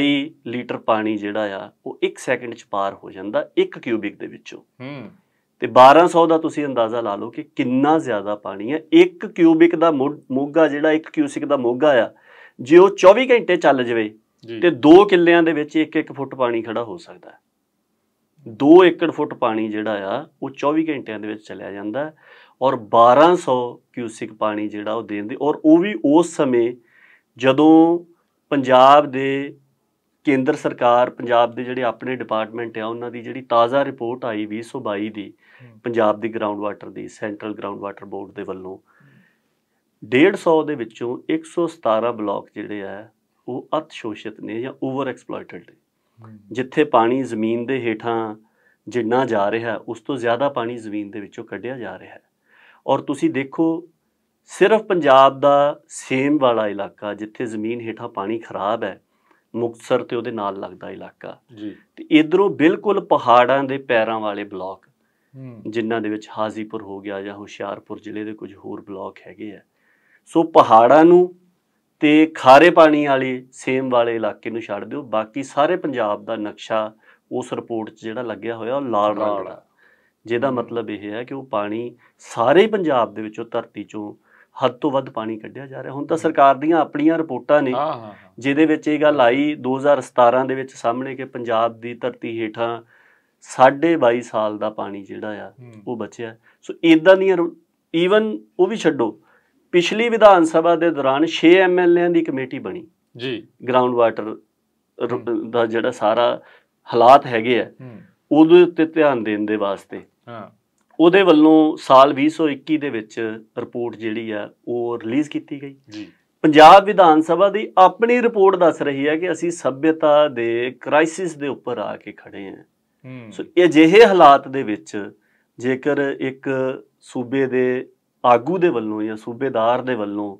ਲੀਟਰ ਪਾਣੀ ਜਿਹੜਾ ਆ ਉਹ 1 ਸੈਕਿੰਡ ਚ ਪਾਰ ਹੋ ਜਾਂਦਾ 1 ਕਿਊਬਿਕ ਦੇ ਵਿੱਚੋਂ ਹੂੰ ਤੇ 1200 ਦਾ ਤੁਸੀਂ ਅੰਦਾਜ਼ਾ ਲਾ ਲਓ ਕਿ ਕਿੰਨਾ ਜ਼ਿਆਦਾ ਪਾਣੀ ਹੈ 1 ਕਿਊਬਿਕ ਦਾ ਮੋਗਾ ਜਿਹੜਾ 1 ਕਿਊਸਿਕ ਦਾ ਮੋਗਾ ਆ ਜੇ ਉਹ 24 ਘੰਟੇ ਚੱਲ ਜਵੇ ਤੇ 2 ਕਿੱਲਿਆਂ ਦੇ ਵਿੱਚ 1-1 ਫੁੱਟ ਪਾਣੀ ਖੜਾ ਹੋ ਸਕਦਾ ਹੈ 2 ਏਕੜ ਫੁੱਟ ਪਾਣੀ ਜਿਹੜਾ ਆ ਉਹ 24 ਘੰਟਿਆਂ ਦੇ ਵਿੱਚ ਚਲਿਆ ਜਾਂਦਾ ਔਰ 1200 ਕਿਊਸਿਕ ਪਾਣੀ ਜਿਹੜਾ ਉਹ ਦੇਣ ਦੇ ਔਰ ਉਹ ਵੀ ਉਸ ਸਮੇਂ ਜਦੋਂ ਪੰਜਾਬ ਦੇ ਕੇਂਦਰ ਸਰਕਾਰ ਪੰਜਾਬ ਦੇ ਜਿਹੜੇ ਆਪਣੇ ਡਿਪਾਰਟਮੈਂਟ ਆ ਉਹਨਾਂ ਦੀ ਜਿਹੜੀ ਤਾਜ਼ਾ ਰਿਪੋਰਟ ਆਈ 2022 ਦੀ ਪੰਜਾਬ ਦੀ ਗਰਾਊਂਡ ਵਾਟਰ ਦੀ ਸੈਂਟਰਲ ਗਰਾਊਂਡ ਵਾਟਰ ਬੋਰਡ ਦੇ ਵੱਲੋਂ 150 ਦੇ ਵਿੱਚੋਂ 117 ਬਲਾਕ ਜਿਹੜੇ ਆ ਉਹ ਅਤ ਸ਼ੋਸ਼ਿਤ ਨੇ ਜਾਂ ਓਵਰ ਐਕਸਪਲੋਇਟਡ ਨੇ ਜਿੱਥੇ ਪਾਣੀ ਜ਼ਮੀਨ ਦੇ ਹੇਠਾਂ ਜਿੰਨਾ ਜਾ ਰਿਹਾ ਉਸ ਤੋਂ ਜ਼ਿਆਦਾ ਪਾਣੀ ਜ਼ਮੀਨ ਦੇ ਵਿੱਚੋਂ ਕੱਢਿਆ ਜਾ ਰਿਹਾ ਹੈ ਔਰ ਤੁਸੀਂ ਦੇਖੋ ਸਿਰਫ ਪੰਜਾਬ ਦਾ ਸੇਮ ਵਾਲਾ ਇਲਾਕਾ ਜਿੱਥੇ ਜ਼ਮੀਨ ਹੇਠਾਂ ਪਾਣੀ ਖਰਾਬ ਹੈ ਮੁਕਤਸਰ ਤੇ ਉਹਦੇ ਨਾਲ ਲੱਗਦਾ ਇਲਾਕਾ ਜੀ ਤੇ ਇਧਰੋਂ ਬਿਲਕੁਲ ਪਹਾੜਾਂ ਦੇ ਪੈਰਾਂ ਵਾਲੇ ਬਲਾਕ ਜਿਨ੍ਹਾਂ ਦੇ ਵਿੱਚ ਹਾਜ਼ੀਪੁਰ ਹੋ ਗਿਆ ਜਾਂ ਹੁਸ਼ਿਆਰਪੁਰ ਜ਼ਿਲ੍ਹੇ ਦੇ ਕੁਝ ਹੋਰ ਬਲਾਕ ਹੈਗੇ ਆ ਸੋ ਪਹਾੜਾਂ ਨੂੰ ਤੇ ਖਾਰੇ ਪਾਣੀ ਵਾਲੇ ਸੇਮ ਵਾਲੇ ਇਲਾਕੇ ਨੂੰ ਛੱਡ ਦਿਓ ਬਾਕੀ ਸਾਰੇ ਪੰਜਾਬ ਦਾ ਨਕਸ਼ਾ ਉਸ ਰਿਪੋਰਟ 'ਚ ਜਿਹੜਾ ਲੱਗਿਆ ਹੋਇਆ ਉਹ ਲਾਲ ਰੰਗ ਦਾ ਜਿਹਦਾ ਮਤਲਬ ਇਹ ਹੈ ਕਿ ਉਹ ਪਾਣੀ ਸਾਰੇ ਪੰਜਾਬ ਦੇ ਵਿੱਚੋਂ ਧਰਤੀ 'ਚੋਂ ਹੱਦ ਤੋਂ ਵੱਧ ਪਾਣੀ ਕੱਢਿਆ ਜਾ ਰਿਹਾ ਹੁਣ ਤਾਂ ਸਰਕਾਰ ਦੀਆਂ ਆਪਣੀਆਂ ਰਿਪੋਰਟਾਂ ਨੇ ਜਿਹਦੇ ਵਿੱਚ ਇਹ ਗੱਲ ਆਈ 2017 ਦੇ ਵਿੱਚ ਸਾਹਮਣੇ ਕਿ ਪੰਜਾਬ ਦੀ ਧਰਤੀ ਹੇਠਾਂ 22 ਸਾਲ ਦਾ ਪਾਣੀ ਜਿਹੜਾ ਆ ਉਹ ਬਚਿਆ ਸੋ ਇਦਾਂ ਦੀਆਂ ਈਵਨ ਉਹ ਵੀ ਛੱਡੋ ਪਿਛਲੀ ਵਿਧਾਨ ਸਭਾ ਦੇ ਦੌਰਾਨ 6 ਐਮਐਲਏਆਂ ਦੀ ਕਮੇਟੀ ਬਣੀ ਜੀ ਗਰਾਊਂਡ ਵਾਟਰ ਦਾ ਜਿਹੜਾ ਸਾਰਾ ਹਾਲਾਤ ਹੈਗੇ ਆ ਉਹਦੇ ਉੱਤੇ ਧਿਆਨ ਦੇਣ ਦੇ ਵਾਸਤੇ ਹਾਂ ਉਹਦੇ ਵੱਲੋਂ ਸਾਲ 2021 ਦੇ ਵਿੱਚ ਰਿਪੋਰਟ ਜਿਹੜੀ ਆ ਉਹ ਰਿਲੀਜ਼ ਕੀਤੀ ਗਈ ਜੀ ਪੰਜਾਬ ਵਿਧਾਨ ਸਭਾ ਦੀ ਆਪਣੀ ਰਿਪੋਰਟ ਦੱਸ ਰਹੀ ਹੈ ਕਿ ਅਸੀਂ ਸਭਿਅਤਾ ਦੇ ਕ੍ਰਾਈਸਿਸ ਦੇ ਉੱਪਰ ਆ ਕੇ ਖੜੇ ਹਾਂ ਸੋ ਇਹ ਜਿਹੇ ਹਾਲਾਤ ਦੇ ਵਿੱਚ ਜੇਕਰ ਇੱਕ ਸੂਬੇ ਦੇ ਆਗੂ ਦੇ ਵੱਲੋਂ ਜਾਂ ਸੂਬੇਦਾਰ ਦੇ ਵੱਲੋਂ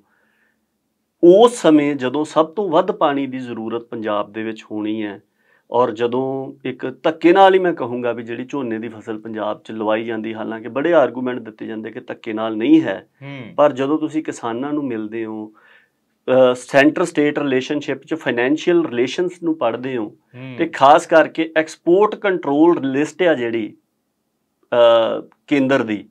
ਉਸ ਸਮੇਂ ਜਦੋਂ ਸਭ ਤੋਂ ਵੱਧ ਪਾਣੀ ਦੀ ਜ਼ਰੂਰਤ ਪੰਜਾਬ ਦੇ ਵਿੱਚ ਹੋਣੀ ਹੈ ਔਰ ਜਦੋਂ ਇੱਕ ਤੱਕੇ ਨਾਲ ਹੀ ਮੈਂ ਕਹੂੰਗਾ ਵੀ ਜਿਹੜੀ ਝੋਨੇ ਦੀ ਫਸਲ ਪੰਜਾਬ 'ਚ ਲਵਾਈ ਜਾਂਦੀ ਹਾਲਾਂਕਿ ਬੜੇ ਆਰਗੂਮੈਂਟ ਦਿੱਤੇ ਜਾਂਦੇ ਕਿ ਤੱਕੇ ਨਾਲ ਨਹੀਂ ਹੈ ਪਰ ਜਦੋਂ ਤੁਸੀਂ ਕਿਸਾਨਾਂ ਨੂੰ ਮਿਲਦੇ ਹੋ ਸੈਂਟਰ ਸਟੇਟ ਰਿਲੇਸ਼ਨਸ਼ਿਪ 'ਚ ਫਾਈਨੈਂਸ਼ੀਅਲ ਰਿਲੇਸ਼ਨਸ ਨੂੰ ਪੜ੍ਹਦੇ ਹੋ ਤੇ ਖਾਸ ਕਰਕੇ ਐਕਸਪੋਰਟ ਕੰਟਰੋਲ ਲਿਸਟ ਆ ਜਿਹੜੀ ਕੇਂਦਰ ਦੀ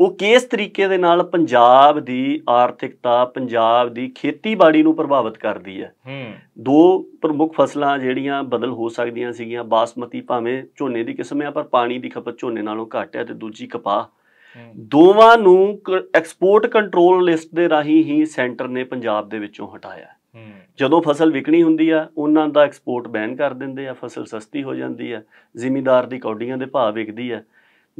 ਉਹ ਕਿਸ ਤਰੀਕੇ ਦੇ ਨਾਲ ਪੰਜਾਬ ਦੀ ਆਰਥਿਕਤਾ ਪੰਜਾਬ ਦੀ ਖੇਤੀਬਾੜੀ ਨੂੰ ਪ੍ਰਭਾਵਿਤ ਕਰਦੀ ਹੈ ਹੂੰ ਦੋ ਪ੍ਰਮੁੱਖ ਫਸਲਾਂ ਜਿਹੜੀਆਂ ਬਦਲ ਹੋ ਸਕਦੀਆਂ ਸੀਗੀਆਂ ਬਾਸਮਤੀ ਭਾਵੇਂ ਝੋਨੇ ਦੀ ਕਿਸਮ ਹੈ ਪਰ ਪਾਣੀ ਦੀ ਖਪਤ ਝੋਨੇ ਨਾਲੋਂ ਘੱਟ ਹੈ ਤੇ ਦੂਜੀ ਕਪਾਹ ਦੋਵਾਂ ਨੂੰ ਐਕਸਪੋਰਟ ਕੰਟਰੋਲ ਲਿਸਟ ਦੇ ਰਾਹੀਂ ਹੀ ਸੈਂਟਰ ਨੇ ਪੰਜਾਬ ਦੇ ਵਿੱਚੋਂ ਹਟਾਇਆ ਜਦੋਂ ਫਸਲ ਵਿਕਣੀ ਹੁੰਦੀ ਆ ਉਹਨਾਂ ਦਾ ਐਕਸਪੋਰਟ ਬੈਨ ਕਰ ਦਿੰਦੇ ਆ ਫਸਲ ਸਸਤੀ ਹੋ ਜਾਂਦੀ ਆ ਜ਼ਿਮੀਦਾਰ ਦੀ ਕੌਡੀਆਂ ਦੇ ਭਾਅ ਵਿਕਦੀ ਆ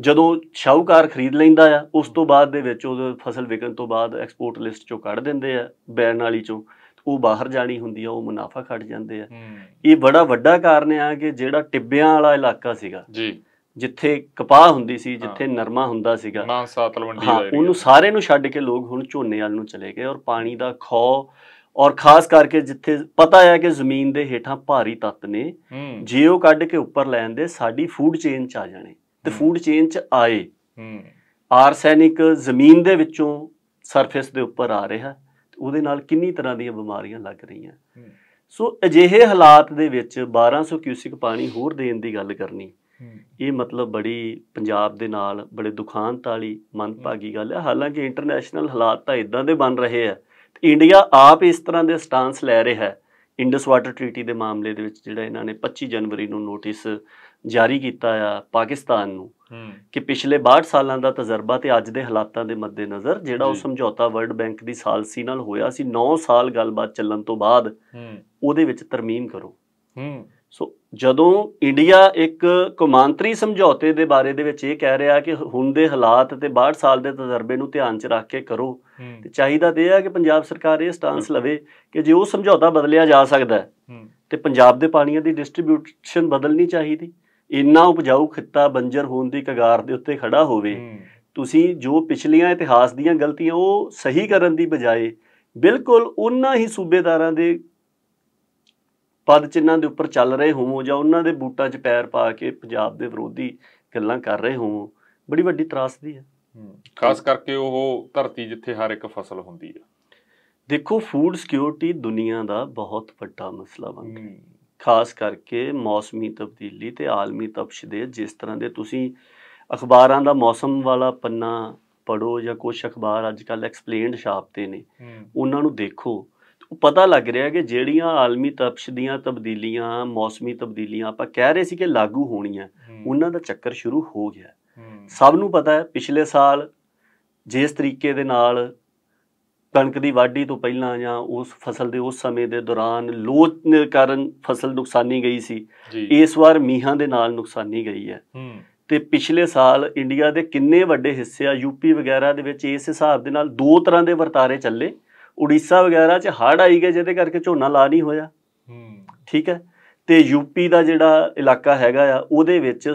ਜਦੋਂ ਸ਼ਾਹੂਕਾਰ ਖਰੀਦ ਲੈਂਦਾ ਆ ਉਸ ਤੋਂ ਬਾਅਦ ਦੇ ਵਿੱਚ ਉਹ ਫਸਲ ਵਿਕਣ ਤੋਂ ਬਾਅਦ ਐਕਸਪੋਰਟ ਲਿਸਟ ਚੋਂ ਕੱਢ ਦਿੰਦੇ ਆ ਬੈਨ ਵਾਲੀ ਚੋਂ ਉਹ ਬਾਹਰ ਜਾਣੀ ਹੁੰਦੀ ਆ ਉਹ ਮੁਨਾਫਾ ਘਟ ਜਾਂਦੇ ਆ ਇਹ ਬੜਾ ਵੱਡਾ ਕਾਰਨ ਆ ਕਿ ਜਿਹੜਾ ਟਿੱਬਿਆਂ ਵਾਲਾ ਇਲਾਕਾ ਸੀਗਾ ਜੀ ਜਿੱਥੇ ਕਪਾਹ ਹੁੰਦੀ ਸੀ ਜਿੱਥੇ ਨਰਮਾ ਹੁੰਦਾ ਸੀਗਾ ਮਾਨਸਾ ਤਲਵੰਡੀ ਦਾ ਏਰੀਆ ਉਹਨੂੰ ਸਾਰੇ ਨੂੰ ਛੱਡ ਕੇ ਲੋਕ ਹੁਣ ਝੋਨੇ ਵਾਲ ਨੂੰ ਚਲੇ ਗਏ ਔਰ ਪਾਣੀ ਦਾ ਖੋ ਔਰ ਖਾਸ ਕਰਕੇ ਜਿੱਥੇ ਪਤਾ ਹੈ ਕਿ ਜ਼ਮੀਨ ਦੇ ਹੇਠਾਂ ਭਾਰੀ ਤੱਤ ਨੇ ਜੇ ਉਹ ਕੱਢ ਕੇ ਉੱਪਰ ਲੈਣ ਦੇ ਸਾਡੀ ਫੂਡ ਚੇਨ ਚ ਆ ਜਾਣੇ ਤੇ ਫੂਡ ਚੇਨ 'ਚ ਆਏ ਹੂੰ ਆਰਸੈਨਿਕ ਜ਼ਮੀਨ ਦੇ ਵਿੱਚੋਂ ਸਰਫੇਸ ਦੇ ਉੱਪਰ ਆ ਰਿਹਾ ਉਹਦੇ ਨਾਲ ਕਿੰਨੀ ਤਰ੍ਹਾਂ ਦੀਆਂ ਬਿਮਾਰੀਆਂ ਲੱਗ ਰਹੀਆਂ ਸੋ ਅਜਿਹੇ ਹਾਲਾਤ ਦੇ ਵਿੱਚ 1200 ਕਿਊਸਿਕ ਪਾਣੀ ਹੋਰ ਦੇਣ ਦੀ ਗੱਲ ਕਰਨੀ ਇਹ ਮਤਲਬ ਬੜੀ ਪੰਜਾਬ ਦੇ ਨਾਲ ਬੜੇ ਦੁਖਾਂਤ ਵਾਲੀ ਮਨਭਾਗੀ ਗੱਲ ਹੈ ਹਾਲਾਂਕਿ ਇੰਟਰਨੈਸ਼ਨਲ ਹਾਲਾਤ ਤਾਂ ਇਦਾਂ ਦੇ ਬਣ ਰਹੇ ਆ ਇੰਡੀਆ ਆਪ ਇਸ ਤਰ੍ਹਾਂ ਦੇ ਸਟਾਂਸ ਲੈ ਰਿਹਾ ਹੈ ਇੰਡਸ ਵਾਟਰ ਟ੍ਰੀਟੀ ਦੇ ਮਾਮਲੇ ਦੇ ਵਿੱਚ ਜਿਹੜਾ ਇਹਨਾਂ ਨੇ 25 ਜਨਵਰੀ ਨੂੰ ਨੋਟਿਸ ਜਾਰੀ ਕੀਤਾ ਆ ਪਾਕਿਸਤਾਨ ਨੂੰ ਕਿ ਪਿਛਲੇ 62 ਸਾਲਾਂ ਦਾ ਤਜਰਬਾ ਤੇ ਅੱਜ ਦੇ ਹਾਲਾਤਾਂ ਦੇ ਮੱਦੇ ਨਜ਼ਰ ਜਿਹੜਾ ਉਹ ਸਮਝੌਤਾ ਵਰਲਡ ਬੈਂਕ ਦੀ ਸਾਲਸੀ ਨਾਲ ਹੋਇਆ ਸੀ 9 ਸਾਲ ਗੱਲਬਾਤ ਚੱਲਣ ਤੋਂ ਬਾਅਦ ਉਹਦੇ ਵਿੱਚ ਤਰਮੀਮ ਕਰੋ ਸੋ ਜਦੋਂ ਇੰਡੀਆ ਇੱਕ ਕੁਮਾਂਤਰੀ ਸਮਝੌਤੇ ਦੇ ਬਾਰੇ ਦੇ ਵਿੱਚ ਇਹ ਕਹਿ ਰਿਹਾ ਕਿ ਹੁਣ ਦੇ ਹਾਲਾਤ ਤੇ 62 ਸਾਲ ਦੇ ਤਜਰਬੇ ਨੂੰ ਧਿਆਨ 'ਚ ਰੱਖ ਕੇ ਕਰੋ ਤੇ ਚਾਹੀਦਾ ਤੇ ਇਹ ਹੈ ਕਿ ਪੰਜਾਬ ਸਰਕਾਰ ਇਹ ਸਟਾਂਸ ਲਵੇ ਕਿ ਜੇ ਉਹ ਸਮਝੌਤਾ ਬਦਲਿਆ ਜਾ ਸਕਦਾ ਤੇ ਪੰਜਾਬ ਦੇ ਪਾਣੀਆਂ ਦੀ ਡਿਸਟ੍ਰੀਬਿਊਸ਼ਨ ਬਦਲਣੀ ਚਾਹੀਦੀ ਇੰਨਾ ਉਪਜਾਊ ਖਿੱਤਾ ਬੰਜਰ ਹੋਣ ਦੀ ਕਗਾਰ ਦੇ ਉੱਤੇ ਖੜਾ ਹੋਵੇ ਤੁਸੀਂ ਜੋ ਪਿਛਲੀਆਂ ਇਤਿਹਾਸ ਦੀਆਂ ਗਲਤੀਆਂ ਉਹ ਸਹੀ ਕਰਨ ਦੀ ਬਜਾਏ ਬਿਲਕੁਲ ਉਹਨਾਂ ਹੀ ਸੂਬੇਦਾਰਾਂ ਦੇ ਪਦ ਚਿੰਨਾਂ ਦੇ ਉੱਪਰ ਚੱਲ ਰਹੇ ਹੋਵੋ ਜਾਂ ਉਹਨਾਂ ਦੇ ਬੂਟਾਂ 'ਚ ਪੈਰ ਪਾ ਕੇ ਪੰਜਾਬ ਦੇ ਵਿਰੋਧੀ ਗੱਲਾਂ ਕਰ ਰਹੇ ਹੋਵੋ ਬੜੀ ਵੱਡੀ ਤਰਾਸਦੀ ਹੈ ਖਾਸ ਕਰਕੇ ਉਹ ਧਰਤੀ ਜਿੱਥੇ ਹਰ ਇੱਕ ਫਸਲ ਹੁੰਦੀ ਹੈ ਦੇਖੋ ਫੂਡ ਸਿਕਿਉਰਿਟੀ ਦੁਨੀਆ ਦਾ ਬਹੁਤ ਵੱਡਾ ਮਸਲਾ ਬਣ ਗਿਆ ਖਾਸ ਕਰਕੇ ਮੌਸਮੀ ਤਬਦੀਲੀ ਤੇ ਆਲਮੀ ਤਪਸ਼ ਦੇ ਜਿਸ ਤਰ੍ਹਾਂ ਦੇ ਤੁਸੀਂ ਅਖਬਾਰਾਂ ਦਾ ਮੌਸਮ ਵਾਲਾ ਪੰਨਾ ਪੜੋ ਜਾਂ ਕੁਝ ਅਖਬਾਰ ਅੱਜ ਕੱਲ ਐਕਸਪਲੇਨਡ ਛਾਪਦੇ ਨੇ ਉਹਨਾਂ ਨੂੰ ਦੇਖੋ ਪਤਾ ਲੱਗ ਰਿਹਾ ਕਿ ਜਿਹੜੀਆਂ ਆਲਮੀ ਤਪਸ਼ ਦੀਆਂ ਤਬਦੀਲੀਆਂ ਮੌਸਮੀ ਤਬਦੀਲੀਆਂ ਆਪਾਂ ਕਹਿ ਰਹੇ ਸੀ ਕਿ ਲਾਗੂ ਹੋਣੀਆਂ ਉਹਨਾਂ ਦਾ ਚੱਕਰ ਸ਼ੁਰੂ ਹੋ ਗਿਆ ਸਭ ਨੂੰ ਪਤਾ ਹੈ ਪਿਛਲੇ ਸਾਲ ਜਿਸ ਤਰੀਕੇ ਦੇ ਨਾਲ ਕਣਕ ਦੀ ਵਾਢੀ ਤੋਂ ਪਹਿਲਾਂ ਜਾਂ ਉਸ ਫਸਲ ਦੇ ਉਸ ਸਮੇਂ ਦੇ ਦੌਰਾਨ ਲੋਹ ਕਾਰਨ ਫਸਲ ਨੁਕਸਾਨੀ ਗਈ ਸੀ ਇਸ ਵਾਰ ਮੀਂਹਾਂ ਦੇ ਨਾਲ ਨੁਕਸਾਨੀ ਗਈ ਹੈ ਤੇ ਪਿਛਲੇ ਸਾਲ ਇੰਡੀਆ ਦੇ ਕਿੰਨੇ ਵੱਡੇ ਹਿੱਸੇ ਆ ਯੂਪੀ ਵਗੈਰਾ ਦੇ ਵਿੱਚ ਇਸ ਹਿਸਾਬ ਦੇ ਨਾਲ ਦੋ ਤਰ੍ਹਾਂ ਦੇ ਵਰਤਾਰੇ ਚੱਲੇ ਉੜੀਸਾ ਵਗੈਰਾ 'ਚ ਹੜ ਆਈ ਗਏ ਜਿਹਦੇ ਕਰਕੇ ਝੋਨਾ ਲਾ ਨਹੀਂ ਹੋਇਆ ਠੀਕ ਹੈ ਤੇ ਯੂਪੀ ਦਾ ਜਿਹੜਾ ਇਲਾਕਾ ਹੈਗਾ ਆ ਉਹਦੇ ਵਿੱਚ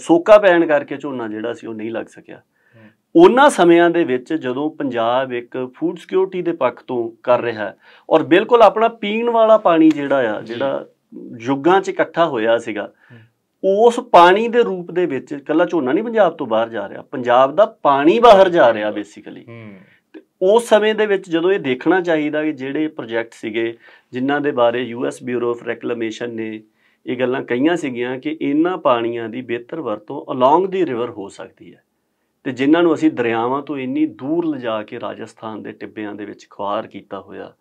ਸੋਕਾ ਪੈਣ ਕਰਕੇ ਝੋਨਾ ਜਿਹੜਾ ਸੀ ਉਹ ਨਹੀਂ ਲੱਗ ਸਕਿਆ ਉਹਨਾਂ ਸਮਿਆਂ ਦੇ ਵਿੱਚ ਜਦੋਂ ਪੰਜਾਬ ਇੱਕ ਫੂਡ ਸਿਕਿਉਰਿਟੀ ਦੇ ਪੱਖ ਤੋਂ ਕਰ ਰਿਹਾ ਹੈ ਔਰ ਬਿਲਕੁਲ ਆਪਣਾ ਪੀਣ ਵਾਲਾ ਪਾਣੀ ਜਿਹੜਾ ਆ ਜਿਹੜਾ ਯੁੱਗਾਂ 'ਚ ਇਕੱਠਾ ਹੋਇਆ ਸੀਗਾ ਉਸ ਪਾਣੀ ਦੇ ਰੂਪ ਦੇ ਵਿੱਚ ਕੱਲਾ ਝੋਨਾ ਨਹੀਂ ਪੰਜਾਬ ਤੋਂ ਬਾਹਰ ਜਾ ਰਿਹਾ ਪੰਜਾਬ ਦਾ ਪਾਣੀ ਬਾਹਰ ਜਾ ਰਿਹਾ ਬੇਸਿਕਲੀ ਉਸ ਸਮੇਂ ਦੇ ਵਿੱਚ ਜਦੋਂ ਇਹ ਦੇਖਣਾ ਚਾਹੀਦਾ ਕਿ ਜਿਹੜੇ ਪ੍ਰੋਜੈਕਟ ਸੀਗੇ ਜਿਨ੍ਹਾਂ ਦੇ ਬਾਰੇ ਯੂਐਸ ਬਿਊਰੋ ਆਫ ਰੈਕਲੇਮੇਸ਼ਨ ਨੇ ਇਹ ਗੱਲਾਂ ਕਹੀਆਂ ਸੀਗੀਆਂ ਕਿ ਇਹਨਾਂ ਪਾਣੀਆਂ ਦੀ ਬਿਹਤਰ ਵਰਤੋਂ ਅਲੋਂਗ ਦੀ ਰਿਵਰ ਹੋ ਸਕਦੀ ਹੈ ਤੇ ਜਿਨ੍ਹਾਂ ਨੂੰ ਅਸੀਂ ਦਰਿਆਵਾਂ ਤੋਂ ਇੰਨੀ ਦੂਰ ਲਿਜਾ ਕੇ ਰਾਜਸਥਾਨ ਦੇ ਟਿੱਬਿਆਂ ਦੇ ਵਿੱਚ ਖੁਆਰ ਕੀਤਾ ਹੋਇਆ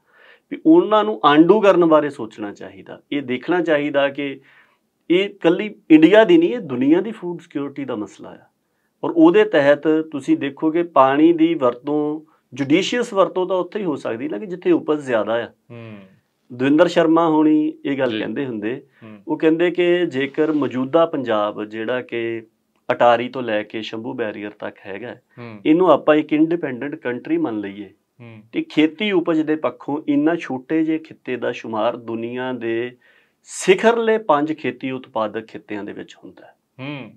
ਵੀ ਉਹਨਾਂ ਨੂੰ ਆਂਡੂ ਕਰਨ ਬਾਰੇ ਸੋਚਣਾ ਚਾਹੀਦਾ ਇਹ ਦੇਖਣਾ ਚਾਹੀਦਾ ਕਿ ਇਹ ਕੱਲੀ ਇੰਡੀਆ ਦੀ ਨਹੀਂ ਇਹ ਦੁਨੀਆ ਦੀ ਫੂਡ ਸਿਕਿਉਰਿਟੀ ਦਾ ਮਸਲਾ ਹੈ ਔਰ ਉਹਦੇ ਤਹਿਤ ਤੁਸੀਂ ਦੇਖੋਗੇ ਪਾਣੀ ਦੀ ਵਰਤੋਂ ਜੁਡੀਸ਼ੀਅਸ ਵਰਤੋਂ ਤਾਂ ਉੱਥੇ ਹੀ ਹੋ ਸਕਦੀ ਨਾ ਕਿ ਜਿੱਥੇ ਉਪਜ ਜ਼ਿਆਦਾ ਆ ਹੂੰ ਦਵਿੰਦਰ ਸ਼ਰਮਾ ਹੋਣੀ ਇਹ ਗੱਲ ਕਹਿੰਦੇ ਹੁੰਦੇ ਉਹ ਕਹਿੰਦੇ ਕਿ ਜੇਕਰ ਮੌਜੂਦਾ ਪੰਜਾਬ ਜਿਹੜਾ ਕਿ ਅਟਾਰੀ ਤੋਂ ਲੈ ਕੇ ਸ਼ੰਭੂ ਬੈਰੀਅਰ ਤੱਕ ਹੈਗਾ ਇਹਨੂੰ ਆਪਾਂ ਇੱਕ ਇੰਡੀਪੈਂਡੈਂਟ ਕੰਟਰੀ ਮੰਨ ਲਈਏ ਤੇ ਖੇਤੀ ਉਪਜ ਦੇ ਪੱਖੋਂ ਇੰਨਾ ਛੋਟੇ ਜੇ ਖਿੱਤੇ ਦਾ شمار ਦੁਨੀਆ ਦੇ ਸਿਖਰਲੇ ਪੰਜ ਖੇਤੀ ਉਤਪਾਦਕ ਖਿੱਤਿਆਂ ਦੇ ਵਿੱਚ ਹੁੰਦਾ ਹੈ ਹੂੰ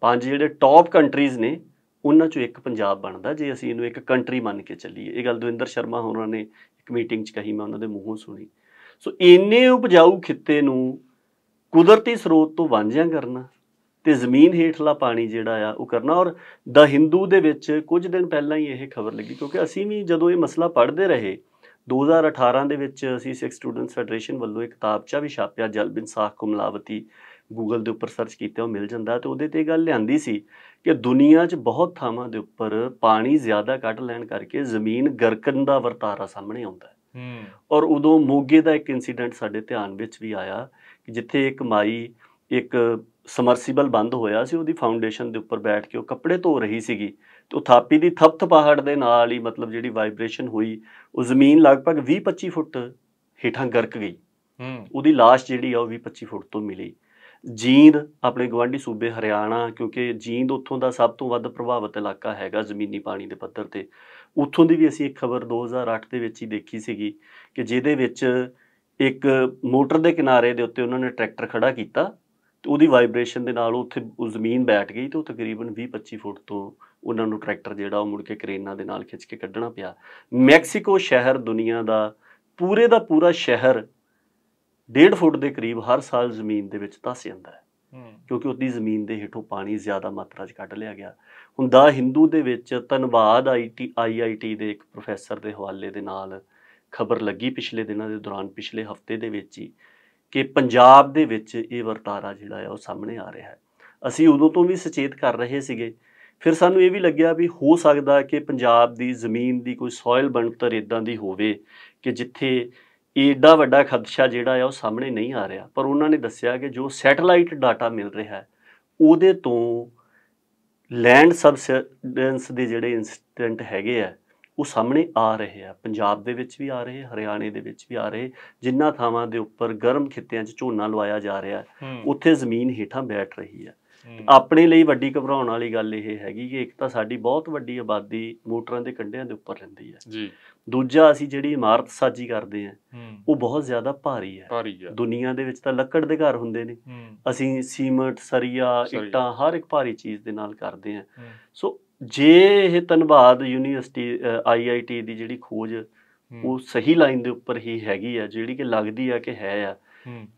ਪੰਜ ਜਿਹੜੇ ਟੌਪ ਕੰਟਰੀਜ਼ ਨੇ ਉਹਨਾਂ ਚੋਂ ਇੱਕ ਪੰਜਾਬ ਬਣਦਾ ਜੇ ਅਸੀਂ ਇਹਨੂੰ ਇੱਕ ਕੰਟਰੀ ਮੰਨ ਕੇ ਚੱਲੀਏ ਇਹ ਗੱਲ ਦਵਿੰਦਰ ਸ਼ਰਮਾ ਹੋਰਾਂ ਨੇ ਇੱਕ ਮੀਟਿੰਗ 'ਚ ਕਹੀ ਮੈਂ ਉਹਨਾਂ ਦੇ ਮੂੰਹੋਂ ਸੁਣੀ ਸੋ ਇੰਨੇ ਉਪਜਾਊ ਖਿੱਤੇ ਨੂੰ ਕੁਦਰਤੀ ਸਰੋਤ ਤੋਂ ਵਾਂਝਿਆ ਕਰਨਾ ਤੇ ਜ਼ਮੀਨ ਹੇਠਲਾ ਪਾਣੀ ਜਿਹੜਾ ਆ ਉਹ ਕਰਨਾ ਔਰ ਦਾ ਹਿੰਦੂ ਦੇ ਵਿੱਚ ਕੁਝ ਦਿਨ ਪਹਿਲਾਂ ਹੀ ਇਹ ਖਬਰ ਲੱਗੀ ਕਿਉਂਕਿ ਅਸੀਂ ਵੀ ਜਦੋਂ ਇਹ ਮਸਲਾ ਪੜ੍ਹਦੇ ਰਹੇ 2018 ਦੇ ਵਿੱਚ ਅਸੀਂ ਸਿੱਖ ਸਟੂਡੈਂਟਸ ਫੈਡਰੇਸ਼ਨ ਵੱਲੋਂ ਇੱਕ ਕਿਤਾਬਚਾ ਵੀ ਛਾਪਿਆ ਜਲਬਿਨ ਸਾਖ ਕੁਮਲਾਵਤੀ ਗੂਗਲ ਦੇ ਉੱਪਰ ਸਰਚ ਕੀਤੇ ਉਹ ਮਿਲ ਜਾਂਦਾ ਤੇ ਉਹਦੇ ਤੇ ਗੱਲ ਲਿਆਂਦੀ ਸੀ ਕਿ ਦੁਨੀਆ 'ਚ ਬਹੁਤ ਥਾਵਾਂ ਦੇ ਉੱਪਰ ਪਾਣੀ ਜ਼ਿਆਦਾ ਕੱਢ ਲੈਣ ਕਰਕੇ ਜ਼ਮੀਨ ਗਰਕਣ ਦਾ ਵਰਤਾਰਾ ਸਾਹਮਣੇ ਆਉਂਦਾ ਹੈ ਔਰ ਉਦੋਂ ਮੋਗੇ ਦਾ ਇੱਕ ਇਨਸੀਡੈਂਟ ਸਾਡੇ ਧਿਆਨ ਵਿੱਚ ਵੀ ਆਇਆ ਕਿ ਜਿੱਥੇ ਇੱਕ ਮਾਈ ਇੱਕ ਸਮਰਸੀਬਲ ਬੰਦ ਹੋਇਆ ਸੀ ਉਹਦੀ ਫਾਊਂਡੇਸ਼ਨ ਦੇ ਉੱਪਰ ਬੈਠ ਕੇ ਉਹ ਕੱਪੜੇ ਧੋ ਰਹੀ ਸੀਗੀ ਤੇ ਉਹ ਥਾਪੀ ਦੀ ਥਪਥ ਪਹਾੜ ਦੇ ਨਾਲ ਹੀ ਮਤਲਬ ਜਿਹੜੀ ਵਾਈਬ੍ਰੇਸ਼ਨ ਹੋਈ ਉਹ ਜ਼ਮੀਨ ਲਗਭਗ 20-25 ਫੁੱਟ ਹੇਠਾਂ ਗਰਕ ਗਈ ਹੂੰ ਉਹਦੀ লাশ ਜਿਹੜੀ ਆ ਉਹ 20-25 ਫੁੱਟ ਤੋਂ ਮਿਲੀ ਜੀਂਦ ਆਪਣੇ ਗਵਾਂਢੀ ਸੂਬੇ ਹਰਿਆਣਾ ਕਿਉਂਕਿ ਜੀਂਦ ਉੱਥੋਂ ਦਾ ਸਭ ਤੋਂ ਵੱਧ ਪ੍ਰਭਾਵਿਤ ਇਲਾਕਾ ਹੈਗਾ ਜ਼ਮੀਨੀ ਪਾਣੀ ਦੇ ਪੱਧਰ ਤੇ ਉੱਥੋਂ ਦੀ ਵੀ ਅਸੀਂ ਇੱਕ ਖਬਰ 2008 ਦੇ ਵਿੱਚ ਹੀ ਦੇਖੀ ਸੀਗੀ ਕਿ ਜਿਹਦੇ ਵਿੱਚ ਇੱਕ ਮੋਟਰ ਦੇ ਕਿਨਾਰੇ ਦੇ ਉੱਤੇ ਉਹਨਾਂ ਨੇ ਟਰੈਕਟਰ ਖੜਾ ਕੀਤਾ ਉਹਦੀ ਵਾਈਬ੍ਰੇਸ਼ਨ ਦੇ ਨਾਲ ਉੱਥੇ ਉਹ ਜ਼ਮੀਨ ਬੈਠ ਗਈ ਤੇ ਉਹ ਤਕਰੀਬਨ 20-25 ਫੁੱਟ ਤੋਂ ਉਹਨਾਂ ਨੂੰ ਟਰੈਕਟਰ ਜਿਹੜਾ ਉਹ ਮੁੜ ਕੇ ਕਰੇਨਾਂ ਦੇ ਨਾਲ ਖਿੱਚ ਕੇ ਕੱਢਣਾ ਪਿਆ ਮੈਕਸੀਕੋ ਸ਼ਹਿਰ ਦੁਨੀਆ ਦਾ ਪੂਰੇ ਦਾ ਪੂਰਾ ਸ਼ਹਿਰ 1.5 ਫੁੱਟ ਦੇ ਕਰੀਬ ਹਰ ਸਾਲ ਜ਼ਮੀਨ ਦੇ ਵਿੱਚ ਧਸ ਜਾਂਦਾ ਹੈ ਕਿਉਂਕਿ ਉਹਦੀ ਜ਼ਮੀਨ ਦੇ ਹੇਠੋਂ ਪਾਣੀ ਜ਼ਿਆਦਾ ਮਾਤਰਾ 'ਚ ਕੱਢ ਲਿਆ ਗਿਆ ਹੁੰਦਾ ਹਿੰਦੂ ਦੇ ਵਿੱਚ ਧਨਬਾਦ ਆਈਟੀ ਆਈਆਈਟੀ ਦੇ ਇੱਕ ਪ੍ਰੋਫੈਸਰ ਦੇ ਹਵਾਲੇ ਦੇ ਨਾਲ ਖਬਰ ਲੱਗੀ ਪਿਛਲੇ ਦਿਨਾਂ ਦੇ ਦੌਰਾਨ ਪਿਛਲੇ ਹਫਤੇ ਦੇ ਵਿੱਚ ਹੀ ਕਿ ਪੰਜਾਬ ਦੇ ਵਿੱਚ ਇਹ ਵਰਤਾਰਾ ਜਿਹੜਾ ਹੈ ਉਹ ਸਾਹਮਣੇ ਆ ਰਿਹਾ ਹੈ ਅਸੀਂ ਉਦੋਂ ਤੋਂ ਵੀ ਸੁਚੇਤ ਕਰ ਰਹੇ ਸੀਗੇ ਫਿਰ ਸਾਨੂੰ ਇਹ ਵੀ ਲੱਗਿਆ ਵੀ ਹੋ ਸਕਦਾ ਕਿ ਪੰਜਾਬ ਦੀ ਜ਼ਮੀਨ ਦੀ ਕੋਈ ਸੋਇਲ ਬਣਤਰ ਇਦਾਂ ਦੀ ਹੋਵੇ ਕਿ ਜਿੱਥੇ ਏਡਾ ਵੱਡਾ ਖਦਸ਼ਾ ਜਿਹੜਾ ਹੈ ਉਹ ਸਾਹਮਣੇ ਨਹੀਂ ਆ ਰਿਹਾ ਪਰ ਉਹਨਾਂ ਨੇ ਦੱਸਿਆ ਕਿ ਜੋ ਸੈਟਲਾਈਟ ਡਾਟਾ ਮਿਲ ਰਿਹਾ ਹੈ ਉਹਦੇ ਤੋਂ ਲੈਂਡ ਸਬਸਿਡੈਂਸ ਦੇ ਜਿਹੜੇ ਇਨਸੀਡੈਂਟ ਹੈਗੇ ਆ ਉਹ ਸਾਹਮਣੇ ਆ ਰਹੇ ਆ ਪੰਜਾਬ ਦੇ ਵਿੱਚ ਵੀ ਆ ਰਹੇ ਹਰਿਆਣੇ ਦੇ ਵਿੱਚ ਵੀ ਆ ਰਹੇ ਜਿੰਨਾ ਥਾਵਾਂ ਦੇ ਉੱਪਰ ਗਰਮ ਖਿੱਤਿਆਂ 'ਚ ਝੋਨਾ ਲਵਾਇਆ ਜਾ ਰਿਹਾ ਉੱਥੇ ਜ਼ਮੀਨ ਹੇਠਾਂ ਬੈਠ ਰਹੀ ਆ ਆਪਣੇ ਲਈ ਵੱਡੀ ਘਬਰਾਉਣ ਵਾਲੀ ਗੱਲ ਇਹ ਹੈਗੀ ਕਿ ਇੱਕ ਤਾਂ ਸਾਡੀ ਬਹੁਤ ਵੱਡੀ ਆਬਾਦੀ ਮੋਟਰਾਂ ਦੇ ਕੰਢਿਆਂ ਦੇ ਉੱਪਰ ਰਹਿੰਦੀ ਹੈ ਜੀ ਦੂਜਾ ਅਸੀਂ ਜਿਹੜੀ ਇਮਾਰਤ ਸਾਜੀ ਕਰਦੇ ਆ ਉਹ ਬਹੁਤ ਜ਼ਿਆਦਾ ਭਾਰੀ ਹੈ ਦੁਨੀਆ ਦੇ ਵਿੱਚ ਤਾਂ ਲੱਕੜ ਦੇ ਘਰ ਹੁੰਦੇ ਨੇ ਅਸੀਂ ਸੀਮਟ ਸਰੀਆ ਇੱਟਾਂ ਹਰ ਇੱਕ ਭਾਰੀ ਚੀਜ਼ ਦੇ ਨਾਲ ਕਰਦੇ ਆ ਸੋ ਜੇ ਇਹ ਧਨਬਾਦ ਯੂਨੀਵਰਸਿਟੀ ਆਈਆਈਟੀ ਦੀ ਜਿਹੜੀ ਖੋਜ ਉਹ ਸਹੀ ਲਾਈਨ ਦੇ ਉੱਪਰ ਹੀ ਹੈਗੀ ਆ ਜਿਹੜੀ ਕਿ ਲੱਗਦੀ ਆ ਕਿ ਹੈ ਆ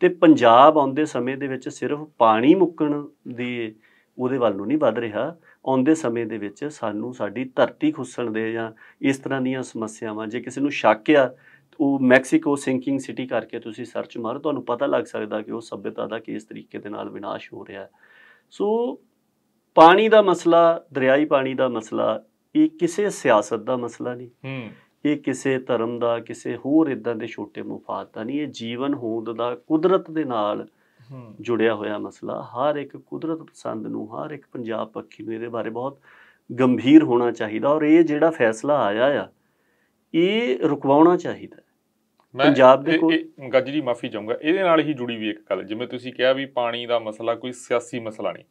ਤੇ ਪੰਜਾਬ ਆਉਂਦੇ ਸਮੇਂ ਦੇ ਵਿੱਚ ਸਿਰਫ ਪਾਣੀ ਮੁੱਕਣ ਦੀ ਉਹਦੇ ਵੱਲ ਨੂੰ ਨਹੀਂ ਵੱਧ ਰਿਹਾ ਆਉਂਦੇ ਸਮੇਂ ਦੇ ਵਿੱਚ ਸਾਨੂੰ ਸਾਡੀ ਧਰਤੀ ਖੁੱਸਣ ਦੇ ਜਾਂ ਇਸ ਤਰ੍ਹਾਂ ਦੀਆਂ ਸਮੱਸਿਆਵਾਂ ਜੇ ਕਿਸੇ ਨੂੰ ਸ਼ੱਕ ਆ ਉਹ ਮੈਕਸੀਕੋ ਸਿੰਕਿੰਗ ਸਿਟੀ ਕਰਕੇ ਤੁਸੀਂ ਸਰਚ ਮਾਰੋ ਤੁਹਾਨੂੰ ਪਤਾ ਲੱਗ ਸਕਦਾ ਕਿ ਉਹ ਸਭਿਅਤਾ ਦਾ ਕਿਸ ਤਰੀਕੇ ਦੇ ਨਾਲ ਵਿਨਾਸ਼ ਹੋ ਰਿਹਾ ਸੋ ਪਾਣੀ ਦਾ ਮਸਲਾ ਦਰਿਆਈ ਪਾਣੀ ਦਾ ਮਸਲਾ ਇਹ ਕਿਸੇ ਸਿਆਸਤ ਦਾ ਮਸਲਾ ਨਹੀਂ ਹੂੰ ਇਹ ਕਿਸੇ ਧਰਮ ਦਾ ਕਿਸੇ ਹੋਰ ਇਦਾਂ ਦੇ ਛੋਟੇ ਮੁਫਾਦ ਦਾ ਨਹੀਂ ਇਹ ਜੀਵਨ ਹੋਂਦ ਦਾ ਕੁਦਰਤ ਦੇ ਨਾਲ ਜੁੜਿਆ ਹੋਇਆ ਮਸਲਾ ਹਰ ਇੱਕ ਕੁਦਰਤ ਪਸੰਦ ਨੂੰ ਹਰ ਇੱਕ ਪੰਜਾਬ ਪੱਖੀ ਨੂੰ ਇਹਦੇ ਬਾਰੇ ਬਹੁਤ ਗੰਭੀਰ ਹੋਣਾ ਚਾਹੀਦਾ ਔਰ ਇਹ ਜਿਹੜਾ ਫੈਸਲਾ ਆਇਆ ਆ ਇਹ ਰੁਕਵਾਉਣਾ ਚਾਹੀਦਾ ਪੰਜਾਬ ਦੇ ਕੋਲ ਗੱਜਰੀ ਮਾਫੀ ਚਾਹੂੰਗਾ ਇਹਦੇ ਨਾਲ ਹੀ ਜੁੜੀ ਵੀ ਇੱਕ ਗੱਲ ਜਿਵੇਂ ਤੁਸੀਂ ਕਿਹਾ ਵੀ ਪਾਣੀ ਦਾ ਮਸਲਾ ਕੋਈ ਸਿਆਸੀ ਮਸਲਾ ਨਹੀਂ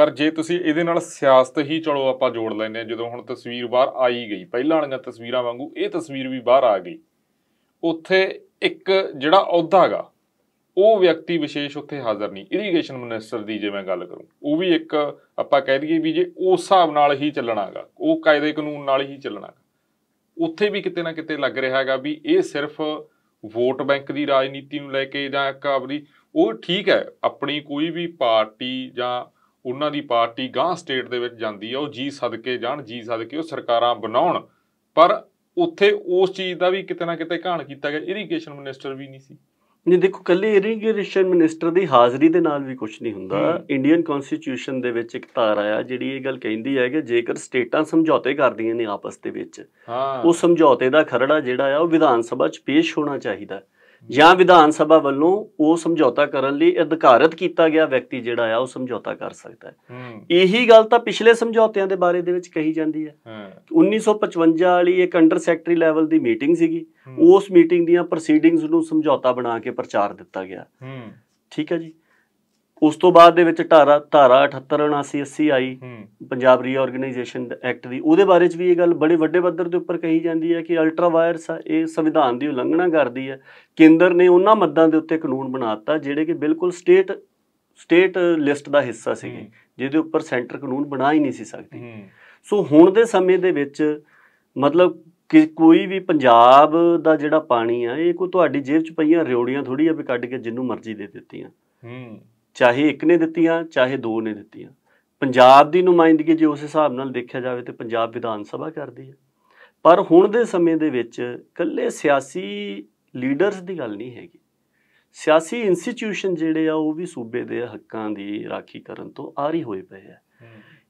ਪਰ ਜੇ ਤੁਸੀਂ ਇਹਦੇ ਨਾਲ ਸਿਆਸਤ ਹੀ ਚਲੋ ਆਪਾਂ ਜੋੜ ਲੈਨੇ ਜਦੋਂ ਹੁਣ ਤਸਵੀਰ ਬਾਹਰ ਆਈ ਗਈ ਪਹਿਲਾਂ ਵਾਲੀਆਂ ਤਸਵੀਰਾਂ ਵਾਂਗੂ ਇਹ ਤਸਵੀਰ ਵੀ ਬਾਹਰ ਆ ਗਈ ਉੱਥੇ ਇੱਕ ਜਿਹੜਾ ਅਹੁਦਾ ਹੈਗਾ ਉਹ ਵਿਅਕਤੀ ਵਿਸ਼ੇਸ਼ ਉੱਥੇ ਹਾਜ਼ਰ ਨਹੀਂ ਇਰੀਗੇਸ਼ਨ ਮਿਨਿਸਟਰ ਦੀ ਜੇ ਮੈਂ ਗੱਲ ਕਰੂੰ ਉਹ ਵੀ ਇੱਕ ਆਪਾਂ ਕਹਿ ਦਈਏ ਵੀ ਜੇ ਉਸ ਹਿਸਾਬ ਨਾਲ ਹੀ ਚੱਲਣਾਗਾ ਉਹ ਕਾਇਦੇ ਕਾਨੂੰਨ ਨਾਲ ਹੀ ਚੱਲਣਾਗਾ ਉੱਥੇ ਵੀ ਕਿਤੇ ਨਾ ਕਿਤੇ ਲੱਗ ਰਿਹਾ ਹੈਗਾ ਵੀ ਇਹ ਸਿਰਫ ਵੋਟ ਬੈਂਕ ਦੀ ਰਾਜਨੀਤੀ ਨੂੰ ਲੈ ਕੇ ਜਾਂ ਇੱਕ ਆਪਣੀ ਉਹ ਠੀਕ ਹੈ ਆਪਣੀ ਕੋਈ ਵੀ ਪਾਰਟੀ ਜਾਂ ਉਹਨਾਂ ਦੀ ਪਾਰਟੀ ਗਾਂ ਸਟੇਟ ਦੇ ਵਿੱਚ ਜਾਂਦੀ ਆ ਉਹ ਜੀ ਸਦਕੇ ਜਾਣ ਜੀ ਸਦਕੇ ਉਹ ਸਰਕਾਰਾਂ ਬਣਾਉਣ ਪਰ ਉੱਥੇ ਉਸ ਚੀਜ਼ ਦਾ ਵੀ ਕਿਤੇ ਨਾ ਕਿਤੇ ਘਾਣ ਕੀਤਾ ਗਿਆ ਇਰੀਗੇਸ਼ਨ ਮਿਨਿਸਟਰ ਵੀ ਨਹੀਂ ਸੀ ਨਹੀਂ ਦੇਖੋ ਕੱਲੇ ਇਰੀਗੇਸ਼ਨ ਮਿਨਿਸਟਰ ਦੀ ਹਾਜ਼ਰੀ ਦੇ ਨਾਲ ਵੀ ਕੁਝ ਨਹੀਂ ਹੁੰਦਾ ਇੰਡੀਅਨ ਕਨਸਟੀਟਿਊਸ਼ਨ ਦੇ ਵਿੱਚ ਇੱਕ ਧਾਰਾ ਆ ਜਿਹੜੀ ਇਹ ਗੱਲ ਕਹਿੰਦੀ ਹੈ ਕਿ ਜੇਕਰ ਸਟੇਟਾਂ ਸਮਝੌਤੇ ਕਰਦੀਆਂ ਨੇ ਆਪਸ ਦੇ ਵਿੱਚ ਹਾਂ ਉਹ ਸਮਝੌਤੇ ਦਾ ਖਰੜਾ ਜਿਹੜਾ ਆ ਉਹ ਵਿਧਾਨ ਸਭਾ 'ਚ ਪੇਸ਼ ਹੋਣਾ ਚਾਹੀਦਾ ਹੈ ਜਾਂ ਵਿਧਾਨ ਸਭਾ ਵੱਲੋਂ ਉਹ ਸਮਝੌਤਾ ਕਰਨ ਲਈ ਅਧਿਕਾਰਤ ਕੀਤਾ ਗਿਆ ਵਿਅਕਤੀ ਜਿਹੜਾ ਆ ਉਹ ਸਮਝੌਤਾ ਕਰ ਸਕਦਾ ਹੈ ਇਹੀ ਗੱਲ ਤਾਂ ਪਿਛਲੇ ਸਮਝੌਤਿਆਂ ਦੇ ਬਾਰੇ ਦੇ ਵਿੱਚ ਕਹੀ ਜਾਂਦੀ ਹੈ 1955 ਵਾਲੀ ਇੱਕ ਅੰਡਰ ਸੈਕਟਰੀ ਲੈਵਲ ਦੀ ਮੀਟਿੰਗ ਸੀਗੀ ਉਸ ਮੀਟਿੰਗ ਦੀਆਂ ਪ੍ਰੋਸੀਡਿੰਗਸ ਨੂੰ ਸਮਝੌਤਾ ਬਣਾ ਕੇ ਪ੍ਰਚਾਰ ਦਿੱਤਾ ਗਿਆ ਠੀਕ ਹੈ ਜੀ ਉਸ ਤੋਂ ਬਾਅਦ ਦੇ ਵਿੱਚ ਧਾਰਾ ਧਾਰਾ 78 79 80 ਆਈ ਪੰਜਾਬ ਰੀਆਰਗੇਨਾਈਜੇਸ਼ਨ ਐਕਟ ਦੀ ਉਹਦੇ ਬਾਰੇ ਚ ਵੀ ਇਹ ਗੱਲ ਬੜੇ ਵੱਡੇ ਪੱਧਰ ਦੇ ਉੱਪਰ ਕਹੀ ਜਾਂਦੀ ਹੈ ਕਿ ਅਲਟਰਾ ਵਾਇਰਸ ਇਹ ਸੰਵਿਧਾਨ ਦੀ ਉਲੰਘਣਾ ਕਰਦੀ ਹੈ ਕੇਂਦਰ ਨੇ ਉਹਨਾਂ ਮੱਦਾਂ ਦੇ ਉੱਤੇ ਕਾਨੂੰਨ ਬਣਾਤਾ ਜਿਹੜੇ ਕਿ ਬਿਲਕੁਲ ਸਟੇਟ ਸਟੇਟ ਲਿਸਟ ਦਾ ਹਿੱਸਾ ਸੀਗੇ ਜਿਹਦੇ ਉੱਪਰ ਸੈਂਟਰ ਕਾਨੂੰਨ ਬਣਾ ਹੀ ਨਹੀਂ ਸੀ ਸਕਦੀ ਸੋ ਹੁਣ ਦੇ ਸਮੇਂ ਦੇ ਵਿੱਚ ਮਤਲਬ ਕਿ ਕੋਈ ਵੀ ਪੰਜਾਬ ਦਾ ਜਿਹੜਾ ਪਾਣੀ ਆ ਇਹ ਕੋਈ ਤੁਹਾਡੀ ਜੇਬ 'ਚ ਪਈਆਂ ਰਿਓੜੀਆਂ ਥੋੜੀ ਆ ਵੀ ਕੱਢ ਕੇ ਜਿੰਨੂੰ ਮਰਜ਼ੀ ਦੇ ਦਿੱਤੀਆਂ ਹੂੰ ਚਾਹੇ ਇੱਕ ਨੇ ਦਿੱਤੀਆਂ ਚਾਹੇ ਦੋ ਨੇ ਦਿੱਤੀਆਂ ਪੰਜਾਬ ਦੀ ਨੁਮਾਇੰਦਗੀ ਜੇ ਉਸ ਹਿਸਾਬ ਨਾਲ ਦੇਖਿਆ ਜਾਵੇ ਤੇ ਪੰਜਾਬ ਵਿਧਾਨ ਸਭਾ ਕਰਦੀ ਹੈ ਪਰ ਹੁਣ ਦੇ ਸਮੇਂ ਦੇ ਵਿੱਚ ਕੱਲੇ ਸਿਆਸੀ ਲੀਡਰਸ ਦੀ ਗੱਲ ਨਹੀਂ ਹੈਗੀ ਸਿਆਸੀ ਇੰਸਟੀਟਿਊਸ਼ਨ ਜਿਹੜੇ ਆ ਉਹ ਵੀ ਸੂਬੇ ਦੇ ਹੱਕਾਂ ਦੀ ਰਾਖੀ ਕਰਨ ਤੋਂ ਆਰੀ ਹੋਏ ਪਏ ਆ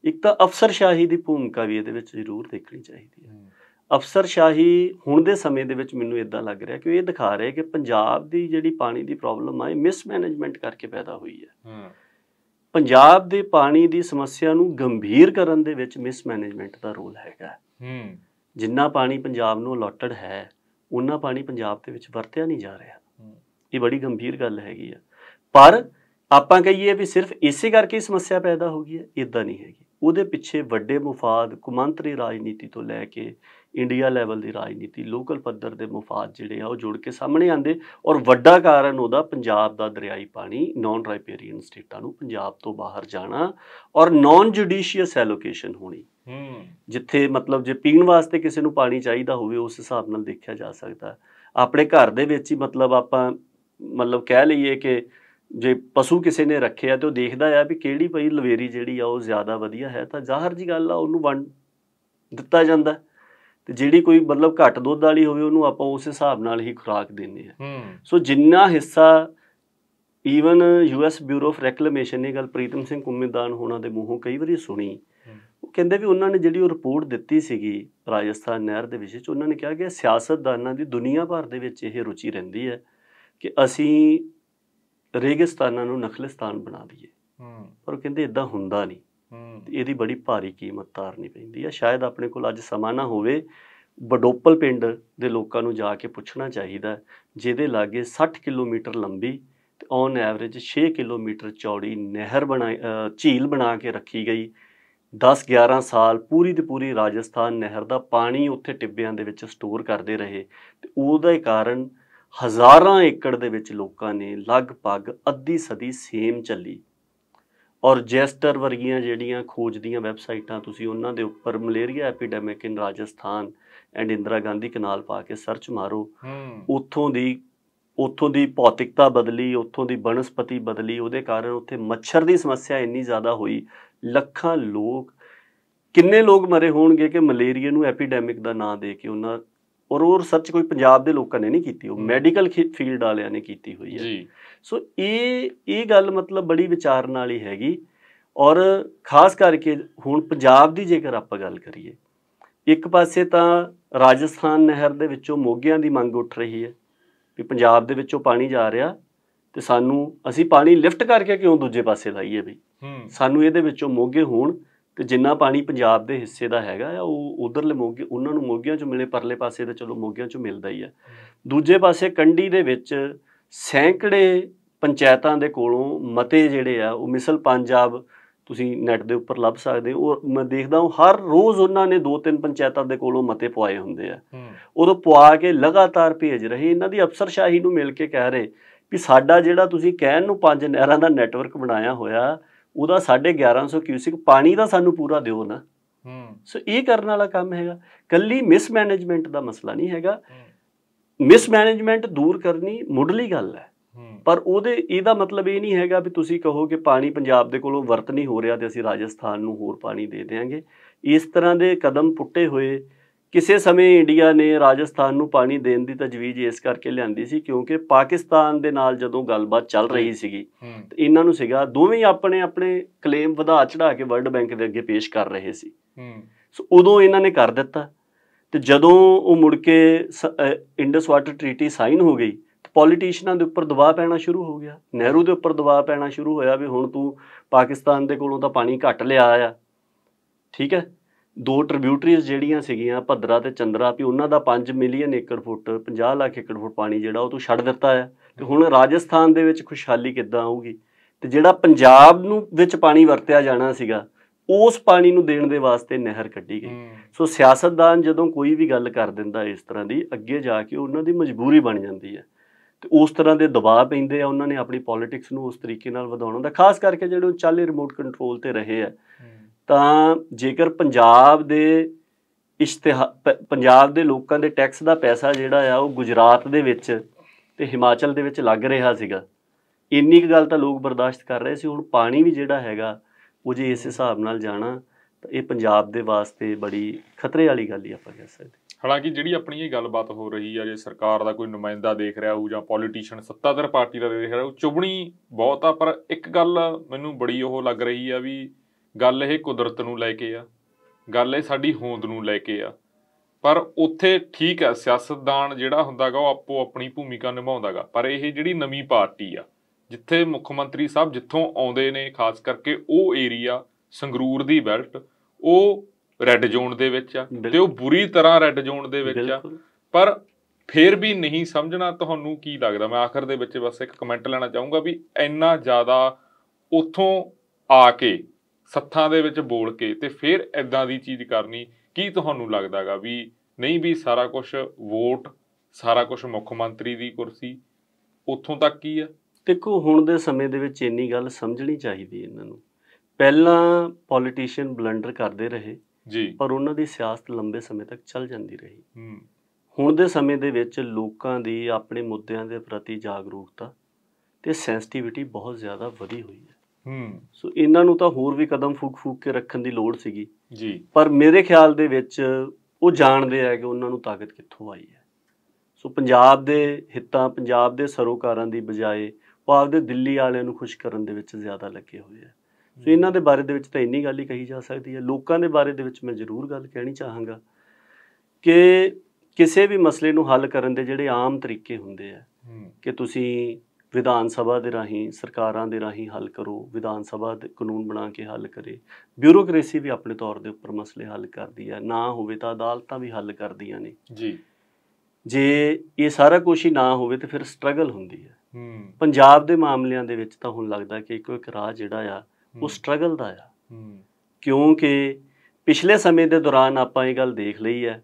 ਇੱਕ ਤਾਂ ਅਫਸਰਸ਼ਾਹੀ ਦੀ ਭੂਮਿਕਾ ਵੀ ਇਹਦੇ ਵਿੱਚ ਜ਼ਰੂਰ ਦੇਖਣੀ ਚਾਹੀਦੀ ਹੈ ਅਫਸਰਸ਼ਾਹੀ ਹੁਣ ਦੇ ਸਮੇਂ ਦੇ ਵਿੱਚ ਮੈਨੂੰ ਇਦਾਂ ਲੱਗ ਰਿਹਾ ਕਿ ਇਹ ਦਿਖਾ ਰਿਹਾ ਕਿ ਪੰਜਾਬ ਦੀ ਜਿਹੜੀ ਪਾਣੀ ਦੀ ਪ੍ਰੋਬਲਮ ਆ ਇਹ ਮਿਸਮੈਨੇਜਮੈਂਟ ਕਰਕੇ ਪੈਦਾ ਹੋਈ ਹੈ ਪੰਜਾਬ ਦੇ ਪਾਣੀ ਦੀ ਸਮੱਸਿਆ ਨੂੰ ਗੰਭੀਰ ਕਰਨ ਦੇ ਵਿੱਚ ਮਿਸਮੈਨੇਜਮੈਂਟ ਦਾ ਰੋਲ ਹੈਗਾ ਜਿੰਨਾ ਪਾਣੀ ਪੰਜਾਬ ਨੂੰ ਅਲੋਟਡ ਹੈ ਉਹਨਾਂ ਪਾਣੀ ਪੰਜਾਬ ਦੇ ਵਿੱਚ ਵਰਤਿਆ ਨਹੀਂ ਜਾ ਰਿਹਾ ਇਹ ਬੜੀ ਗੰਭੀਰ ਗੱਲ ਹੈਗੀ ਆ ਪਰ ਆਪਾਂ ਕਹੀਏ ਵੀ ਸਿਰਫ ਇਸੇ ਕਰਕੇ ਸਮੱਸਿਆ ਪੈਦਾ ਹੋ ਗਈ ਹੈ ਇਦਾਂ ਨਹੀਂ ਹੈਗੀ ਉਹਦੇ ਪਿੱਛੇ ਵੱਡੇ ਮੁਫਾਦ ਕੁਮੰਤਰੀ ਰਾਜਨੀਤੀ ਤੋਂ ਲੈ ਕੇ ਇੰਡੀਆ ਲੈਵਲ ਦੀ ਰਾਜਨੀਤੀ ਲੋਕਲ ਪੱਧਰ ਦੇ ਮਫਾਦ ਜਿਹੜੇ ਆ ਉਹ ਜੁੜ ਕੇ ਸਾਹਮਣੇ ਆਂਦੇ ਔਰ ਵੱਡਾ ਕਾਰਨ ਉਹਦਾ ਪੰਜਾਬ ਦਾ ਦਰਿਆਈ ਪਾਣੀ ਨਾਨ ਰਾਈਪੇਰੀਅਨ ਸਟੇਟਾਂ ਨੂੰ ਪੰਜਾਬ ਤੋਂ ਬਾਹਰ ਜਾਣਾ ਔਰ ਨਾਨ ਜੁਡੀਸ਼ੀਅਸ ਐਲੋਕੇਸ਼ਨ ਹੋਣੀ ਜਿੱਥੇ ਮਤਲਬ ਜੇ ਪੀਣ ਵਾਸਤੇ ਕਿਸੇ ਨੂੰ ਪਾਣੀ ਚਾਹੀਦਾ ਹੋਵੇ ਉਸ ਹਿਸਾਬ ਨਾਲ ਦੇਖਿਆ ਜਾ ਸਕਦਾ ਆਪਣੇ ਘਰ ਦੇ ਵਿੱਚ ਹੀ ਮਤਲਬ ਆਪਾਂ ਮਤਲਬ ਕਹਿ ਲਈਏ ਕਿ ਜੇ ਪਸ਼ੂ ਕਿਸੇ ਨੇ ਰੱਖਿਆ ਤੇ ਉਹ ਦੇਖਦਾ ਆ ਵੀ ਕਿਹੜੀ ਪਈ ਲਵੇਰੀ ਜਿਹੜੀ ਆ ਉਹ ਜ਼ਿਆਦਾ ਵਧੀਆ ਹੈ ਤਾਂ ਜ਼ਾਹਰ ਜੀ ਗੱਲ ਆ ਉਹਨੂੰ ਵੰਡ ਦਿੱਤਾ ਜਾਂਦਾ ਤੇ ਜਿਹੜੀ ਕੋਈ ਮਤਲਬ ਘੱਟ ਦੁੱਧ ਵਾਲੀ ਹੋਵੇ ਉਹਨੂੰ ਆਪਾਂ ਉਸ ਹਿਸਾਬ ਨਾਲ ਹੀ ਖੁਰਾਕ ਦਿੰਨੇ ਆ ਸੋ ਜਿੰਨਾ ਹਿੱਸਾ even US bureau of reclamation ਨੇ ਗੱਲ ਪ੍ਰੀਤਮ ਸਿੰਘ ਕੁਮਿਦਾਨ ਹੋਣਾ ਦੇ ਮੂੰਹੋਂ ਕਈ ਵਾਰੀ ਸੁਣੀ ਉਹ ਕਹਿੰਦੇ ਵੀ ਉਹਨਾਂ ਨੇ ਜਿਹੜੀ ਉਹ ਰਿਪੋਰਟ ਦਿੱਤੀ ਸੀਗੀ ਰਾਜਸਥਾਨ ਨਹਿਰ ਦੇ ਵਿਸ਼ੇ 'ਚ ਉਹਨਾਂ ਨੇ ਕਿਹਾ ਕਿ ਸਿਆਸਤਦਾਨਾਂ ਦੀ ਦੁਨੀਆ ਭਰ ਦੇ ਵਿੱਚ ਇਹ ਰੁਚੀ ਰਹਿੰਦੀ ਹੈ ਕਿ ਅਸੀਂ ਰੇਗਿਸਤਾਨਾਂ ਨੂੰ ਨਖਲਿਸਤਾਨ ਬਣਾ ਦਈਏ ਪਰ ਉਹ ਕਹਿੰਦੇ ਇਦਾਂ ਹੁੰਦਾ ਨਹੀਂ ਇਹਦੀ ਬੜੀ ਭਾਰੀ ਕੀਮਤ ਤਾਰਨੀ ਪੈਂਦੀ ਹੈ ਸ਼ਾਇਦ ਆਪਣੇ ਕੋਲ ਅੱਜ ਸਮਾਂ ਨਾ ਹੋਵੇ ਬਡੋਪਲ ਪਿੰਡ ਦੇ ਲੋਕਾਂ ਨੂੰ ਜਾ ਕੇ ਪੁੱਛਣਾ ਚਾਹੀਦਾ ਜਿਹਦੇ ਲਾਗੇ 60 ਕਿਲੋਮੀਟਰ ਲੰਬੀ ਤੇ ਔਨ ਐਵਰੇਜ 6 ਕਿਲੋਮੀਟਰ ਚੌੜੀ ਨਹਿਰ ਬਣਾ ਝੀਲ ਬਣਾ ਕੇ ਰੱਖੀ ਗਈ 10-11 ਸਾਲ ਪੂਰੀ ਦੀ ਪੂਰੀ ਰਾਜਸਥਾਨ ਨਹਿਰ ਦਾ ਪਾਣੀ ਉੱਥੇ ਟਿੱਬਿਆਂ ਦੇ ਵਿੱਚ ਸਟੋਰ ਕਰਦੇ ਰਹੇ ਤੇ ਉਹਦਾ ਹੀ ਕਾਰਨ ਹਜ਼ਾਰਾਂ ਏਕੜ ਦੇ ਵਿੱਚ ਲੋਕਾਂ ਨੇ ਲਗਭਗ ਅੱਧੀ ਸਦੀ ਸੇਮ ਚੱਲੀ ਔਰ ਜੈਸਟਰ ਵਰਗੀਆਂ ਜਿਹੜੀਆਂ ਖੋਜ ਦੀਆਂ ਵੈਬਸਾਈਟਾਂ ਤੁਸੀਂ ਉਹਨਾਂ ਦੇ ਉੱਪਰ malaria epidemic in Rajasthan and Indira Gandhi canal ਪਾ ਕੇ ਸਰਚ ਮਾਰੋ ਉੱਥੋਂ ਦੀ ਉੱਥੋਂ ਦੀ ਭੌਤਿਕਤਾ ਬਦਲੀ ਉੱਥੋਂ ਦੀ ਬਨਸਪਤੀ ਬਦਲੀ ਉਹਦੇ ਕਾਰਨ ਉੱਥੇ ਮੱਛਰ ਦੀ ਸਮੱਸਿਆ ਇੰਨੀ ਜ਼ਿਆਦਾ ਹੋਈ ਲੱਖਾਂ ਲੋਕ ਕਿੰਨੇ ਲੋਕ ਮਰੇ ਹੋਣਗੇ ਕਿ ਮਲੇਰੀਆ ਨੂੰ ਐਪੀਡੈਮਿਕ ਦਾ ਨਾਂ ਦੇ ਕੇ ਉਹਨਾਂ ਔਰ ਉਹ ਰਿਸਰਚ ਕੋਈ ਪੰਜਾਬ ਦੇ ਲੋਕਾਂ ਨੇ ਨਹੀਂ ਕੀਤੀ ਉਹ ਮੈਡੀਕਲ ਫੀਲਡ ਵਾਲਿਆਂ ਨੇ ਕੀਤੀ ਹੋਈ ਹੈ ਜੀ ਸੋ ਇਹ ਇਹ ਗੱਲ ਮਤਲਬ ਬੜੀ ਵਿਚਾਰਨ ਵਾਲੀ ਹੈਗੀ ਔਰ ਖਾਸ ਕਰਕੇ ਹੁਣ ਪੰਜਾਬ ਦੀ ਜੇਕਰ ਆਪਾਂ ਗੱਲ ਕਰੀਏ ਇੱਕ ਪਾਸੇ ਤਾਂ ਰਾਜਸਥਾਨ ਨਹਿਰ ਦੇ ਵਿੱਚੋਂ ਮੋਗਿਆਂ ਦੀ ਮੰਗ ਉੱਠ ਰਹੀ ਹੈ ਵੀ ਪੰਜਾਬ ਦੇ ਵਿੱਚੋਂ ਪਾਣੀ ਜਾ ਰਿਹਾ ਤੇ ਸਾਨੂੰ ਅਸੀਂ ਪਾਣੀ ਲਿਫਟ ਕਰਕੇ ਕਿਉਂ ਦੂਜੇ ਪਾਸੇ ਲਾਈਏ ਬਈ ਸਾਨੂੰ ਇਹਦੇ ਵਿੱਚੋਂ ਮੋਗੇ ਹੋਣ ਤੇ ਜਿੰਨਾ ਪਾਣੀ ਪੰਜਾਬ ਦੇ ਹਿੱਸੇ ਦਾ ਹੈਗਾ ਆ ਉਹ ਉਧਰਲੇ ਮੋਗੇ ਉਹਨਾਂ ਨੂੰ ਮੋਗਿਆਂ ਚੋਂ ਮਿਲੇ ਪਰਲੇ ਪਾਸੇ ਤਾਂ ਚਲੋ ਮੋਗਿਆਂ ਚੋਂ ਮਿਲਦਾ ਹੀ ਆ ਦੂਜੇ ਪਾਸੇ ਕੰਢੀ ਦੇ ਵਿੱਚ ਸੈਂਕੜੇ ਪੰਚਾਇਤਾਂ ਦੇ ਕੋਲੋਂ ਮਤੇ ਜਿਹੜੇ ਆ ਉਹ ਮਿਸਲ ਪੰਜਾਬ ਤੁਸੀਂ ਨੈਟ ਦੇ ਉੱਪਰ ਲੱਭ ਸਕਦੇ ਹੋ ਮੈਂ ਦੇਖਦਾ ਹਾਂ ਹਰ ਰੋਜ਼ ਉਹਨਾਂ ਨੇ ਦੋ ਤਿੰਨ ਪੰਚਾਇਤਾਂ ਦੇ ਕੋਲੋਂ ਮਤੇ ਪਵਾਏ ਹੁੰਦੇ ਆ ਉਦੋਂ ਪਵਾ ਕੇ ਲਗਾਤਾਰ ਭੇਜ ਰਹੇ ਇਹਨਾਂ ਦੀ ਅਫਸਰਸ਼ਾਹੀ ਨੂੰ ਮਿਲ ਕੇ ਕਹਿ ਰਹੇ ਕਿ ਸਾਡਾ ਜਿਹੜਾ ਤੁਸੀਂ ਕਹਿਣ ਨੂੰ ਪੰਜ ਨਹਿਰਾਂ ਦਾ ਨੈਟਵਰਕ ਬਣਾਇਆ ਹੋਇਆ ਉਹਦਾ 1150 ਕਿਊਸਿਕ ਪਾਣੀ ਦਾ ਸਾਨੂੰ ਪੂਰਾ ਦਿਓ ਨਾ ਹੂੰ ਸੋ ਇਹ ਕਰਨ ਵਾਲਾ ਕੰਮ ਹੈਗਾ ਕੱਲੀ ਮਿਸਮੈਨੇਜਮੈਂਟ ਦਾ ਮਸਲਾ ਨਹੀਂ ਹੈਗਾ ਮਿਸਮੈਨੇਜਮੈਂਟ ਦੂਰ ਕਰਨੀ ਮੁੱਢਲੀ ਗੱਲ ਹੈ ਪਰ ਉਹਦੇ ਇਹਦਾ ਮਤਲਬ ਇਹ ਨਹੀਂ ਹੈਗਾ ਵੀ ਤੁਸੀਂ ਕਹੋ ਕਿ ਪਾਣੀ ਪੰਜਾਬ ਦੇ ਕੋਲੋਂ ਵਰਤ ਨਹੀਂ ਹੋ ਰਿਹਾ ਤੇ ਅਸੀਂ ਰਾਜਸਥਾਨ ਨੂੰ ਹੋਰ ਪਾਣੀ ਦੇ ਦੇਾਂਗੇ ਇਸ ਤਰ੍ਹਾਂ ਦੇ ਕਦਮ ਪੁੱਟੇ ਹੋਏ ਕਿਸੇ ਸਮੇਂ ਇੰਡੀਆ ਨੇ ਰਾਜਸਥਾਨ ਨੂੰ ਪਾਣੀ ਦੇਣ ਦੀ ਤਜਵੀਜ਼ ਇਸ ਕਰਕੇ ਲਿਆਂਦੀ ਸੀ ਕਿਉਂਕਿ ਪਾਕਿਸਤਾਨ ਦੇ ਨਾਲ ਜਦੋਂ ਗੱਲਬਾਤ ਚੱਲ ਰਹੀ ਸੀਗੀ ਇਹਨਾਂ ਨੂੰ ਸੀਗਾ ਦੋਵੇਂ ਆਪਣੇ ਆਪਣੇ ਕਲੇਮ ਵਧਾ ਚੜਾ ਕੇ ਵਰਲਡ ਬੈਂਕ ਦੇ ਅੱਗੇ ਪੇਸ਼ ਕਰ ਰਹੇ ਸੀ ਸੋ ਉਦੋਂ ਇਹਨਾਂ ਨੇ ਕਰ ਦਿੱਤਾ ਤੇ ਜਦੋਂ ਉਹ ਮੁੜ ਕੇ ਇੰਡਸ ਵਾਟਰ ਟ੍ਰੀਟੀ ਸਾਈਨ ਹੋ ਗਈ ਤੇ ਪੋਲੀਟੀਸ਼ੀਨਾਂ ਦੇ ਉੱਪਰ ਦਬਾਅ ਪੈਣਾ ਸ਼ੁਰੂ ਹੋ ਗਿਆ ਨਹਿਰੂ ਦੇ ਉੱਪਰ ਦਬਾਅ ਪੈਣਾ ਸ਼ੁਰੂ ਹੋਇਆ ਵੀ ਹੁਣ ਤੂੰ ਪਾਕਿਸਤਾਨ ਦੇ ਕੋਲੋਂ ਤਾਂ ਪਾਣੀ ਘੱਟ ਲਿਆ ਆ ਠੀਕ ਹੈ ਦੋ ਟ੍ਰਿਬਿਊਟਰੀਜ਼ ਜਿਹੜੀਆਂ ਸੀਗੀਆਂ ਭਦਰਾ ਤੇ ਚੰਦਰਾ ਵੀ ਉਹਨਾਂ ਦਾ 5 ਮਿਲੀਅਨ ਏਕੜ ਫੁੱਟ 50 ਲੱਖ ਏਕੜ ਫੁੱਟ ਪਾਣੀ ਜਿਹੜਾ ਉਹ ਤੋਂ ਛੱਡ ਦਿੱਤਾ ਹੈ ਤੇ ਹੁਣ ਰਾਜਸਥਾਨ ਦੇ ਵਿੱਚ ਖੁਸ਼ਹਾਲੀ ਕਿੱਦਾਂ ਆਊਗੀ ਤੇ ਜਿਹੜਾ ਪੰਜਾਬ ਨੂੰ ਵਿੱਚ ਪਾਣੀ ਵਰਤਿਆ ਜਾਣਾ ਸੀਗਾ ਉਸ ਪਾਣੀ ਨੂੰ ਦੇਣ ਦੇ ਵਾਸਤੇ ਨਹਿਰ ਕੱਢੀ ਗਈ ਸੋ ਸਿਆਸਤਦਾਨ ਜਦੋਂ ਕੋਈ ਵੀ ਗੱਲ ਕਰ ਦਿੰਦਾ ਇਸ ਤਰ੍ਹਾਂ ਦੀ ਅੱਗੇ ਜਾ ਕੇ ਉਹਨਾਂ ਦੀ ਮਜਬੂਰੀ ਬਣ ਜਾਂਦੀ ਹੈ ਤੇ ਉਸ ਤਰ੍ਹਾਂ ਦੇ ਦਬਾਅ ਪੈਂਦੇ ਆ ਉਹਨਾਂ ਨੇ ਆਪਣੀ ਪੋਲਿਟਿਕਸ ਨੂੰ ਉਸ ਤਰੀਕੇ ਨਾਲ ਵਧਾਉਣ ਦਾ ਖਾਸ ਕਰਕੇ ਜਿਹੜੇ ਉਹ ਚਾਲੇ ਰਿਮੋਟ ਕੰਟਰੋਲ ਤੇ ਰਹੇ ਆ ਤਾਂ ਜੇਕਰ ਪੰਜਾਬ ਦੇ ਇਸ਼ਤਿਹਾਰ ਪੰਜਾਬ ਦੇ ਲੋਕਾਂ ਦੇ ਟੈਕਸ ਦਾ ਪੈਸਾ ਜਿਹੜਾ ਆ ਉਹ ਗੁਜਰਾਤ ਦੇ ਵਿੱਚ ਤੇ ਹਿਮਾਚਲ ਦੇ ਵਿੱਚ ਲੱਗ ਰਿਹਾ ਸੀਗਾ ਇੰਨੀ ਕੁ ਗੱਲ ਤਾਂ ਲੋਕ ਬਰਦਾਸ਼ਤ ਕਰ ਰਹੇ ਸੀ ਹੁਣ ਪਾਣੀ ਵੀ ਜਿਹੜਾ ਹੈਗਾ ਉਹ ਜੇ ਇਸ ਹਿਸਾਬ ਨਾਲ ਜਾਣਾ ਤਾਂ ਇਹ ਪੰਜਾਬ ਦੇ ਵਾਸਤੇ ਬੜੀ ਖਤਰੇ ਵਾਲੀ ਗੱਲ ਹੀ ਆਪਾਂ ਕਹਿ ਸਕਦੇ ਹਾਲਾਂਕਿ ਜਿਹੜੀ ਆਪਣੀ ਇਹ ਗੱਲਬਾਤ ਹੋ ਰਹੀ ਆ ਜੇ ਸਰਕਾਰ ਦਾ ਕੋਈ ਨੁਮਾਇੰਦਾ ਦੇਖ ਰਿਹਾ ਹੋਊ ਜਾਂ ਪੋਲੀਟੀਸ਼ੀਅਨ ਸੱਤਾਧਰ ਪਾਰਟੀ ਦਾ ਦੇਖ ਰਿਹਾ ਹੋਊ ਚੁਬਣੀ ਬਹੁਤ ਆ ਪਰ ਇੱਕ ਗੱਲ ਮੈਨੂੰ ਬੜੀ ਉਹ ਲੱਗ ਰਹੀ ਆ ਵੀ ਗੱਲ ਇਹ ਕੁਦਰਤ ਨੂੰ ਲੈ ਕੇ ਆ ਗੱਲ ਇਹ ਸਾਡੀ ਹੋਂਦ ਨੂੰ ਲੈ ਕੇ ਆ ਪਰ ਉੱਥੇ ਠੀਕ ਆ ਸਿਆਸਤਦਾਨ ਜਿਹੜਾ ਹੁੰਦਾਗਾ ਉਹ ਆਪੋ ਆਪਣੀ ਭੂਮਿਕਾ ਨਿਭਾਉਂਦਾਗਾ ਪਰ ਇਹ ਜਿਹੜੀ ਨਵੀਂ ਪਾਰਟੀ ਆ ਜਿੱਥੇ ਮੁੱਖ ਮੰਤਰੀ ਸਾਹਿਬ ਜਿੱਥੋਂ ਆਉਂਦੇ ਨੇ ਖਾਸ ਕਰਕੇ ਉਹ ਏਰੀਆ ਸੰਗਰੂਰ ਦੀ ਬੈਲਟ ਉਹ ਰੈੱਡ ਜ਼ੋਨ ਦੇ ਵਿੱਚ ਆ ਤੇ ਉਹ ਬੁਰੀ ਤਰ੍ਹਾਂ ਰੈੱਡ ਜ਼ੋਨ ਦੇ ਵਿੱਚ ਆ ਪਰ ਫੇਰ ਵੀ ਨਹੀਂ ਸਮਝਣਾ ਤੁਹਾਨੂੰ ਕੀ ਲੱਗਦਾ ਮੈਂ ਆਖਰ ਦੇ ਵਿੱਚ ਬਸ ਇੱਕ ਕਮੈਂਟ ਲੈਣਾ ਚਾਹੂੰਗਾ ਵੀ ਇੰਨਾ ਜ਼ਿਆਦਾ ਉਥੋਂ ਆ ਕੇ ਸੱਥਾਂ ਦੇ ਵਿੱਚ ਬੋਲ ਕੇ ਤੇ ਫਿਰ ਐਦਾਂ ਦੀ ਚੀਜ਼ ਕਰਨੀ ਕੀ ਤੁਹਾਨੂੰ ਲੱਗਦਾਗਾ ਵੀ ਨਹੀਂ ਵੀ ਸਾਰਾ ਕੁਝ ਵੋਟ ਸਾਰਾ ਕੁਝ ਮੁੱਖ ਮੰਤਰੀ ਦੀ ਕੁਰਸੀ ਉੱਥੋਂ ਤੱਕ ਕੀ ਆ ਦੇਖੋ ਹੁਣ ਦੇ ਸਮੇਂ ਦੇ ਵਿੱਚ ਇੰਨੀ ਗੱਲ ਸਮਝਣੀ ਚਾਹੀਦੀ ਇਹਨਾਂ ਨੂੰ ਪਹਿਲਾਂ ਪੋਲੀਟੀਸ਼ੀਅਨ ਬਲੰਡਰ ਕਰਦੇ ਰਹੇ ਜੀ ਪਰ ਉਹਨਾਂ ਦੀ ਸਿਆਸਤ ਲੰਬੇ ਸਮੇਂ ਤੱਕ ਚੱਲ ਜਾਂਦੀ ਰਹੀ ਹੂੰ ਹੁਣ ਦੇ ਸਮੇਂ ਦੇ ਵਿੱਚ ਲੋਕਾਂ ਦੀ ਆਪਣੇ ਮੁੱਦਿਆਂ ਦੇ ਪ੍ਰਤੀ ਜਾਗਰੂਕਤਾ ਤੇ ਸੈਂਸਿਟੀਵਿਟੀ ਬਹੁਤ ਜ਼ਿਆਦਾ ਵਧੀ ਹੋਈ ਹੈ ਹੂੰ ਸੋ ਇਹਨਾਂ ਨੂੰ ਤਾਂ ਹੋਰ ਵੀ ਕਦਮ ਫੂਕ ਫੂਕ ਕੇ ਰੱਖਣ ਦੀ ਲੋੜ ਸੀਗੀ ਜੀ ਪਰ ਮੇਰੇ ਖਿਆਲ ਦੇ ਵਿੱਚ ਉਹ ਜਾਣਦੇ ਆ ਕਿ ਉਹਨਾਂ ਨੂੰ ਤਾਕਤ ਕਿੱਥੋਂ ਆਈ ਹੈ ਸੋ ਪੰਜਾਬ ਦੇ ਹਿੱਤਾਂ ਪੰਜਾਬ ਦੇ ਸਰੋਕਾਰਾਂ ਦੀ ਬਜਾਏ ਉਹ ਆਪਦੇ ਦਿੱਲੀ ਵਾਲਿਆਂ ਨੂੰ ਖੁਸ਼ ਕਰਨ ਦੇ ਵਿੱਚ ਜ਼ਿਆਦਾ ਲੱਗੇ ਹੋਏ ਆ ਸੋ ਇਹਨਾਂ ਦੇ ਬਾਰੇ ਦੇ ਵਿੱਚ ਤਾਂ ਇੰਨੀ ਗੱਲ ਹੀ ਕਹੀ ਜਾ ਸਕਦੀ ਹੈ ਲੋਕਾਂ ਦੇ ਬਾਰੇ ਦੇ ਵਿੱਚ ਮੈਂ ਜ਼ਰੂਰ ਗੱਲ ਕਹਿਣੀ ਚਾਹਾਂਗਾ ਕਿ ਕਿਸੇ ਵੀ ਮਸਲੇ ਨੂੰ ਹੱਲ ਕਰਨ ਦੇ ਜਿਹੜੇ ਆਮ ਤਰੀਕੇ ਹੁੰਦੇ ਆ ਕਿ ਤੁਸੀਂ ਵਿਧਾਨ ਸਭਾ ਦੇ ਰਾਹੀਂ ਸਰਕਾਰਾਂ ਦੇ ਰਾਹੀਂ ਹੱਲ ਕਰੋ ਵਿਧਾਨ ਸਭਾ ਦੇ ਕਾਨੂੰਨ ਬਣਾ ਕੇ ਹੱਲ ਕਰੇ ਬਿਊਰੋਕ੍ਰੇਸੀ ਵੀ ਆਪਣੇ ਤੌਰ ਦੇ ਉੱਪਰ ਮਸਲੇ ਹੱਲ ਕਰਦੀ ਹੈ ਨਾ ਹੋਵੇ ਤਾਂ ਅਦਾਲਤਾਂ ਵੀ ਹੱਲ ਕਰਦੀਆਂ ਨੇ ਜੀ ਜੇ ਇਹ ਸਾਰਾ ਕੁਝ ਹੀ ਨਾ ਹੋਵੇ ਤਾਂ ਫਿਰ ਸਟਰਗਲ ਹੁੰਦੀ ਹੈ ਪੰਜਾਬ ਦੇ ਮਾਮਲਿਆਂ ਦੇ ਵਿੱਚ ਤਾਂ ਹੁਣ ਲੱਗਦਾ ਕਿ ਇੱਕੋ ਇੱਕ ਰਾਹ ਜਿਹੜਾ ਆ ਉਹ ਸਟਰਗਲ ਦਾ ਆ ਕਿਉਂਕਿ ਪਿਛਲੇ ਸਮੇਂ ਦੇ ਦੌਰਾਨ ਆਪਾਂ ਇਹ ਗੱਲ ਦੇਖ ਲਈ ਹੈ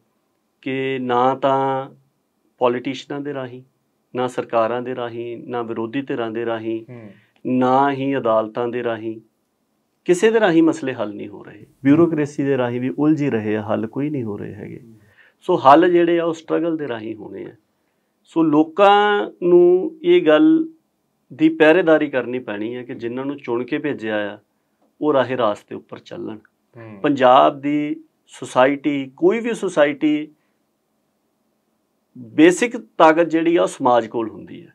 ਕਿ ਨਾ ਤਾਂ ਪੋਲੀਟੀਸ਼ੀਅਨਾਂ ਦੇ ਰਾਹੀਂ ਨਾ ਸਰਕਾਰਾਂ ਦੇ ਰਾਹੀਂ ਨਾ ਵਿਰੋਧੀ ਧਿਰਾਂ ਦੇ ਰਾਹੀਂ ਨਾ ਹੀ ਅਦਾਲਤਾਂ ਦੇ ਰਾਹੀਂ ਕਿਸੇ ਦੇ ਰਾਹੀਂ ਮਸਲੇ ਹੱਲ ਨਹੀਂ ਹੋ ਰਹੇ ਬਿਊਰੋਕ੍ਰੇਸੀ ਦੇ ਰਾਹੀਂ ਵੀ ਉਲਝੇ ਰਹੇ ਆ ਹੱਲ ਕੋਈ ਨਹੀਂ ਹੋ ਰਹੇ ਹੈਗੇ ਸੋ ਹੱਲ ਜਿਹੜੇ ਆ ਉਹ ਸਟਰਗਲ ਦੇ ਰਾਹੀਂ ਹੋਣੇ ਆ ਸੋ ਲੋਕਾਂ ਨੂੰ ਇਹ ਗੱਲ ਦੀ ਪਹਿਰੇਦਾਰੀ ਕਰਨੀ ਪੈਣੀ ਹੈ ਕਿ ਜਿਨ੍ਹਾਂ ਨੂੰ ਚੁਣ ਕੇ ਭੇਜਿਆ ਆ ਉਹ ਰਾਹੇ ਰਾਸਤੇ ਉੱਪਰ ਚੱਲਣ ਪੰਜਾਬ ਦੀ ਸੁਸਾਇਟੀ ਕੋਈ ਵੀ ਸੁਸਾਇਟੀ ਬੇਸਿਕ ਤਾਕਤ ਜਿਹੜੀ ਆ ਸਮਾਜ ਕੋਲ ਹੁੰਦੀ ਹੈ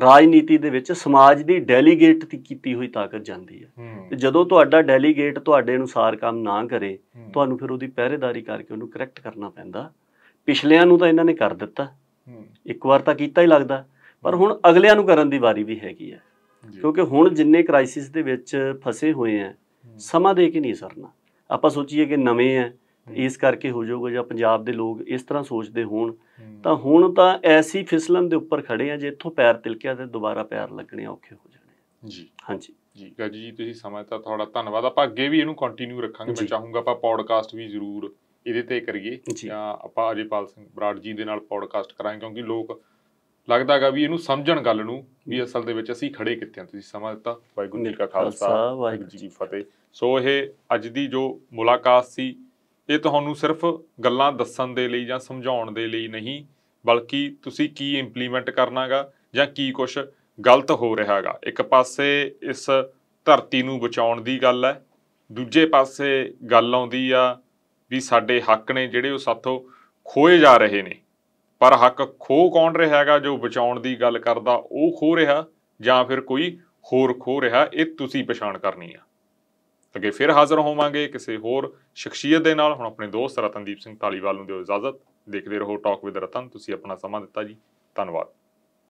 ਰਾਜਨੀਤੀ ਦੇ ਵਿੱਚ ਸਮਾਜ ਦੀ ਡੈਲੀਗੇਟ ਕੀਤੀ ਹੋਈ ਤਾਕਤ ਜਾਂਦੀ ਹੈ ਤੇ ਜਦੋਂ ਤੁਹਾਡਾ ਡੈਲੀਗੇਟ ਤੁਹਾਡੇ ਅਨੁਸਾਰ ਕੰਮ ਨਾ ਕਰੇ ਤੁਹਾਨੂੰ ਫਿਰ ਉਹਦੀ ਪਹਿਰੇਦਾਰੀ ਕਰਕੇ ਉਹਨੂੰ ਕਰੈਕਟ ਕਰਨਾ ਪੈਂਦਾ ਪਿਛਲਿਆਂ ਨੂੰ ਤਾਂ ਇਹਨਾਂ ਨੇ ਕਰ ਦਿੱਤਾ ਇੱਕ ਵਾਰ ਤਾਂ ਕੀਤਾ ਹੀ ਲੱਗਦਾ ਪਰ ਹੁਣ ਅਗਲਿਆਂ ਨੂੰ ਕਰਨ ਦੀ ਵਾਰੀ ਵੀ ਹੈਗੀ ਹੈ ਕਿਉਂਕਿ ਹੁਣ ਜਿੰਨੇ ਕ੍ਰਾਈਸਿਸ ਦੇ ਵਿੱਚ ਫਸੇ ਹੋਏ ਆ ਸਮਾਂ ਦੇ ਕੇ ਨਹੀਂ ਸਰਨਾ ਆਪਾਂ ਸੋਚੀਏ ਕਿ ਨਵੇਂ ਆ ਇਸ ਕਰਕੇ ਹੋ ਜਾਊਗਾ ਜਾਂ ਪੰਜਾਬ ਦੇ ਲੋਕ ਇਸ ਤਰ੍ਹਾਂ ਸੋਚਦੇ ਹੋਣ ਤਾਂ ਹੁਣ ਤਾਂ ਐਸੀ ਫਿਸਲਨ ਦੇ ਉੱਪਰ ਖੜੇ ਆ ਜਿੱਥੋਂ ਪੈਰ ਤਿਲਕਿਆ ਤੇ ਦੁਬਾਰਾ ਪੈਰ ਲੱਗਣੇ ਔਖੇ ਹੋ ਜਾਣੇ ਜੀ ਹਾਂਜੀ ਜੀ ਗੱਜੀ ਜੀ ਤੁਸੀਂ ਸਮਾਂ ਤਾਂ ਤੁਹਾਡਾ ਧੰਨਵਾਦ ਆਪਾਂ ਅੱਗੇ ਵੀ ਇਹਨੂੰ ਕੰਟੀਨਿਊ ਰੱਖਾਂਗੇ ਮੈਂ ਚਾਹੂੰਗਾ ਆਪਾਂ ਪੌਡਕਾਸਟ ਵੀ ਜ਼ਰੂਰ ਇਹਦੇ ਤੇ ਕਰੀਏ ਜਾਂ ਆਪਾਂ ਅਜੇਪਾਲ ਸਿੰਘ ਬਰਾੜ ਜੀ ਦੇ ਨਾਲ ਪੌਡਕਾਸਟ ਕਰਾਂਗੇ ਕਿਉਂਕਿ ਲੋਕ ਲੱਗਦਾਗਾ ਵੀ ਇਹਨੂੰ ਸਮਝਣ ਗੱਲ ਨੂੰ ਵੀ ਅਸਲ ਦੇ ਵਿੱਚ ਅਸੀਂ ਖੜੇ ਕਿੱਥੇ ਹਾਂ ਤੁਸੀਂ ਸਮਾਂ ਦਿੱਤਾ ਵਾਹਿਗੁਰੂ ਜੀ ਕਾ ਖਾਲਸਾ ਵਾਹਿਗੁਰੂ ਜੀ ਫਤਿਹ ਸੋ ਇਹ ਅੱਜ ਦੀ ਜੋ ਮੁਲਾਕਾਤ ਸੀ ਇਹ ਤੁਹਾਨੂੰ ਸਿਰਫ ਗੱਲਾਂ ਦੱਸਣ ਦੇ ਲਈ ਜਾਂ ਸਮਝਾਉਣ ਦੇ ਲਈ ਨਹੀਂ ਬਲਕਿ ਤੁਸੀਂ ਕੀ ਇੰਪਲੀਮੈਂਟ ਕਰਨਾਗਾ ਜਾਂ ਕੀ ਕੁਝ ਗਲਤ ਹੋ ਰਿਹਾਗਾ ਇੱਕ ਪਾਸੇ ਇਸ ਧਰਤੀ ਨੂੰ ਬਚਾਉਣ ਦੀ ਗੱਲ ਹੈ ਦੂਜੇ ਪਾਸੇ ਗੱਲ ਆਉਂਦੀ ਆ ਵੀ ਸਾਡੇ ਹੱਕ ਨੇ ਜਿਹੜੇ ਉਹ ਸਾਥੋਂ ਖੋਏ ਜਾ ਰਹੇ ਨੇ ਪਰ ਹੱਕ ਖੋ ਕੌਣ ਰਿਹਾਗਾ ਜੋ ਬਚਾਉਣ ਦੀ ਗੱਲ ਕਰਦਾ ਉਹ ਖੋ ਰਿਹਾ ਜਾਂ ਫਿਰ ਕੋਈ ਹੋਰ ਖੋ ਰਿਹਾ ਇਹ ਤੁਸੀਂ ਪਛਾਣ ਕਰਨੀ ਆ ਅੱਗੇ ਫਿਰ ਹਾਜ਼ਰ ਹੋਵਾਂਗੇ ਕਿਸੇ ਹੋਰ ਸ਼ਖਸੀਅਤ ਦੇ ਨਾਲ ਹੁਣ ਆਪਣੇ ਦੋਸਤ ਰਤਨਦੀਪ ਸਿੰਘ ਢਾਲੀਵਾਲ ਨੂੰ ਦਿਓ ਇਜਾਜ਼ਤ ਦੇਖਦੇ ਰਹੋ ਟਾਕ ਵਿਦ ਰਤਨ ਤੁਸੀਂ ਆਪਣਾ ਸਮਾਂ ਦਿੱਤਾ ਜੀ ਧੰਨਵਾਦ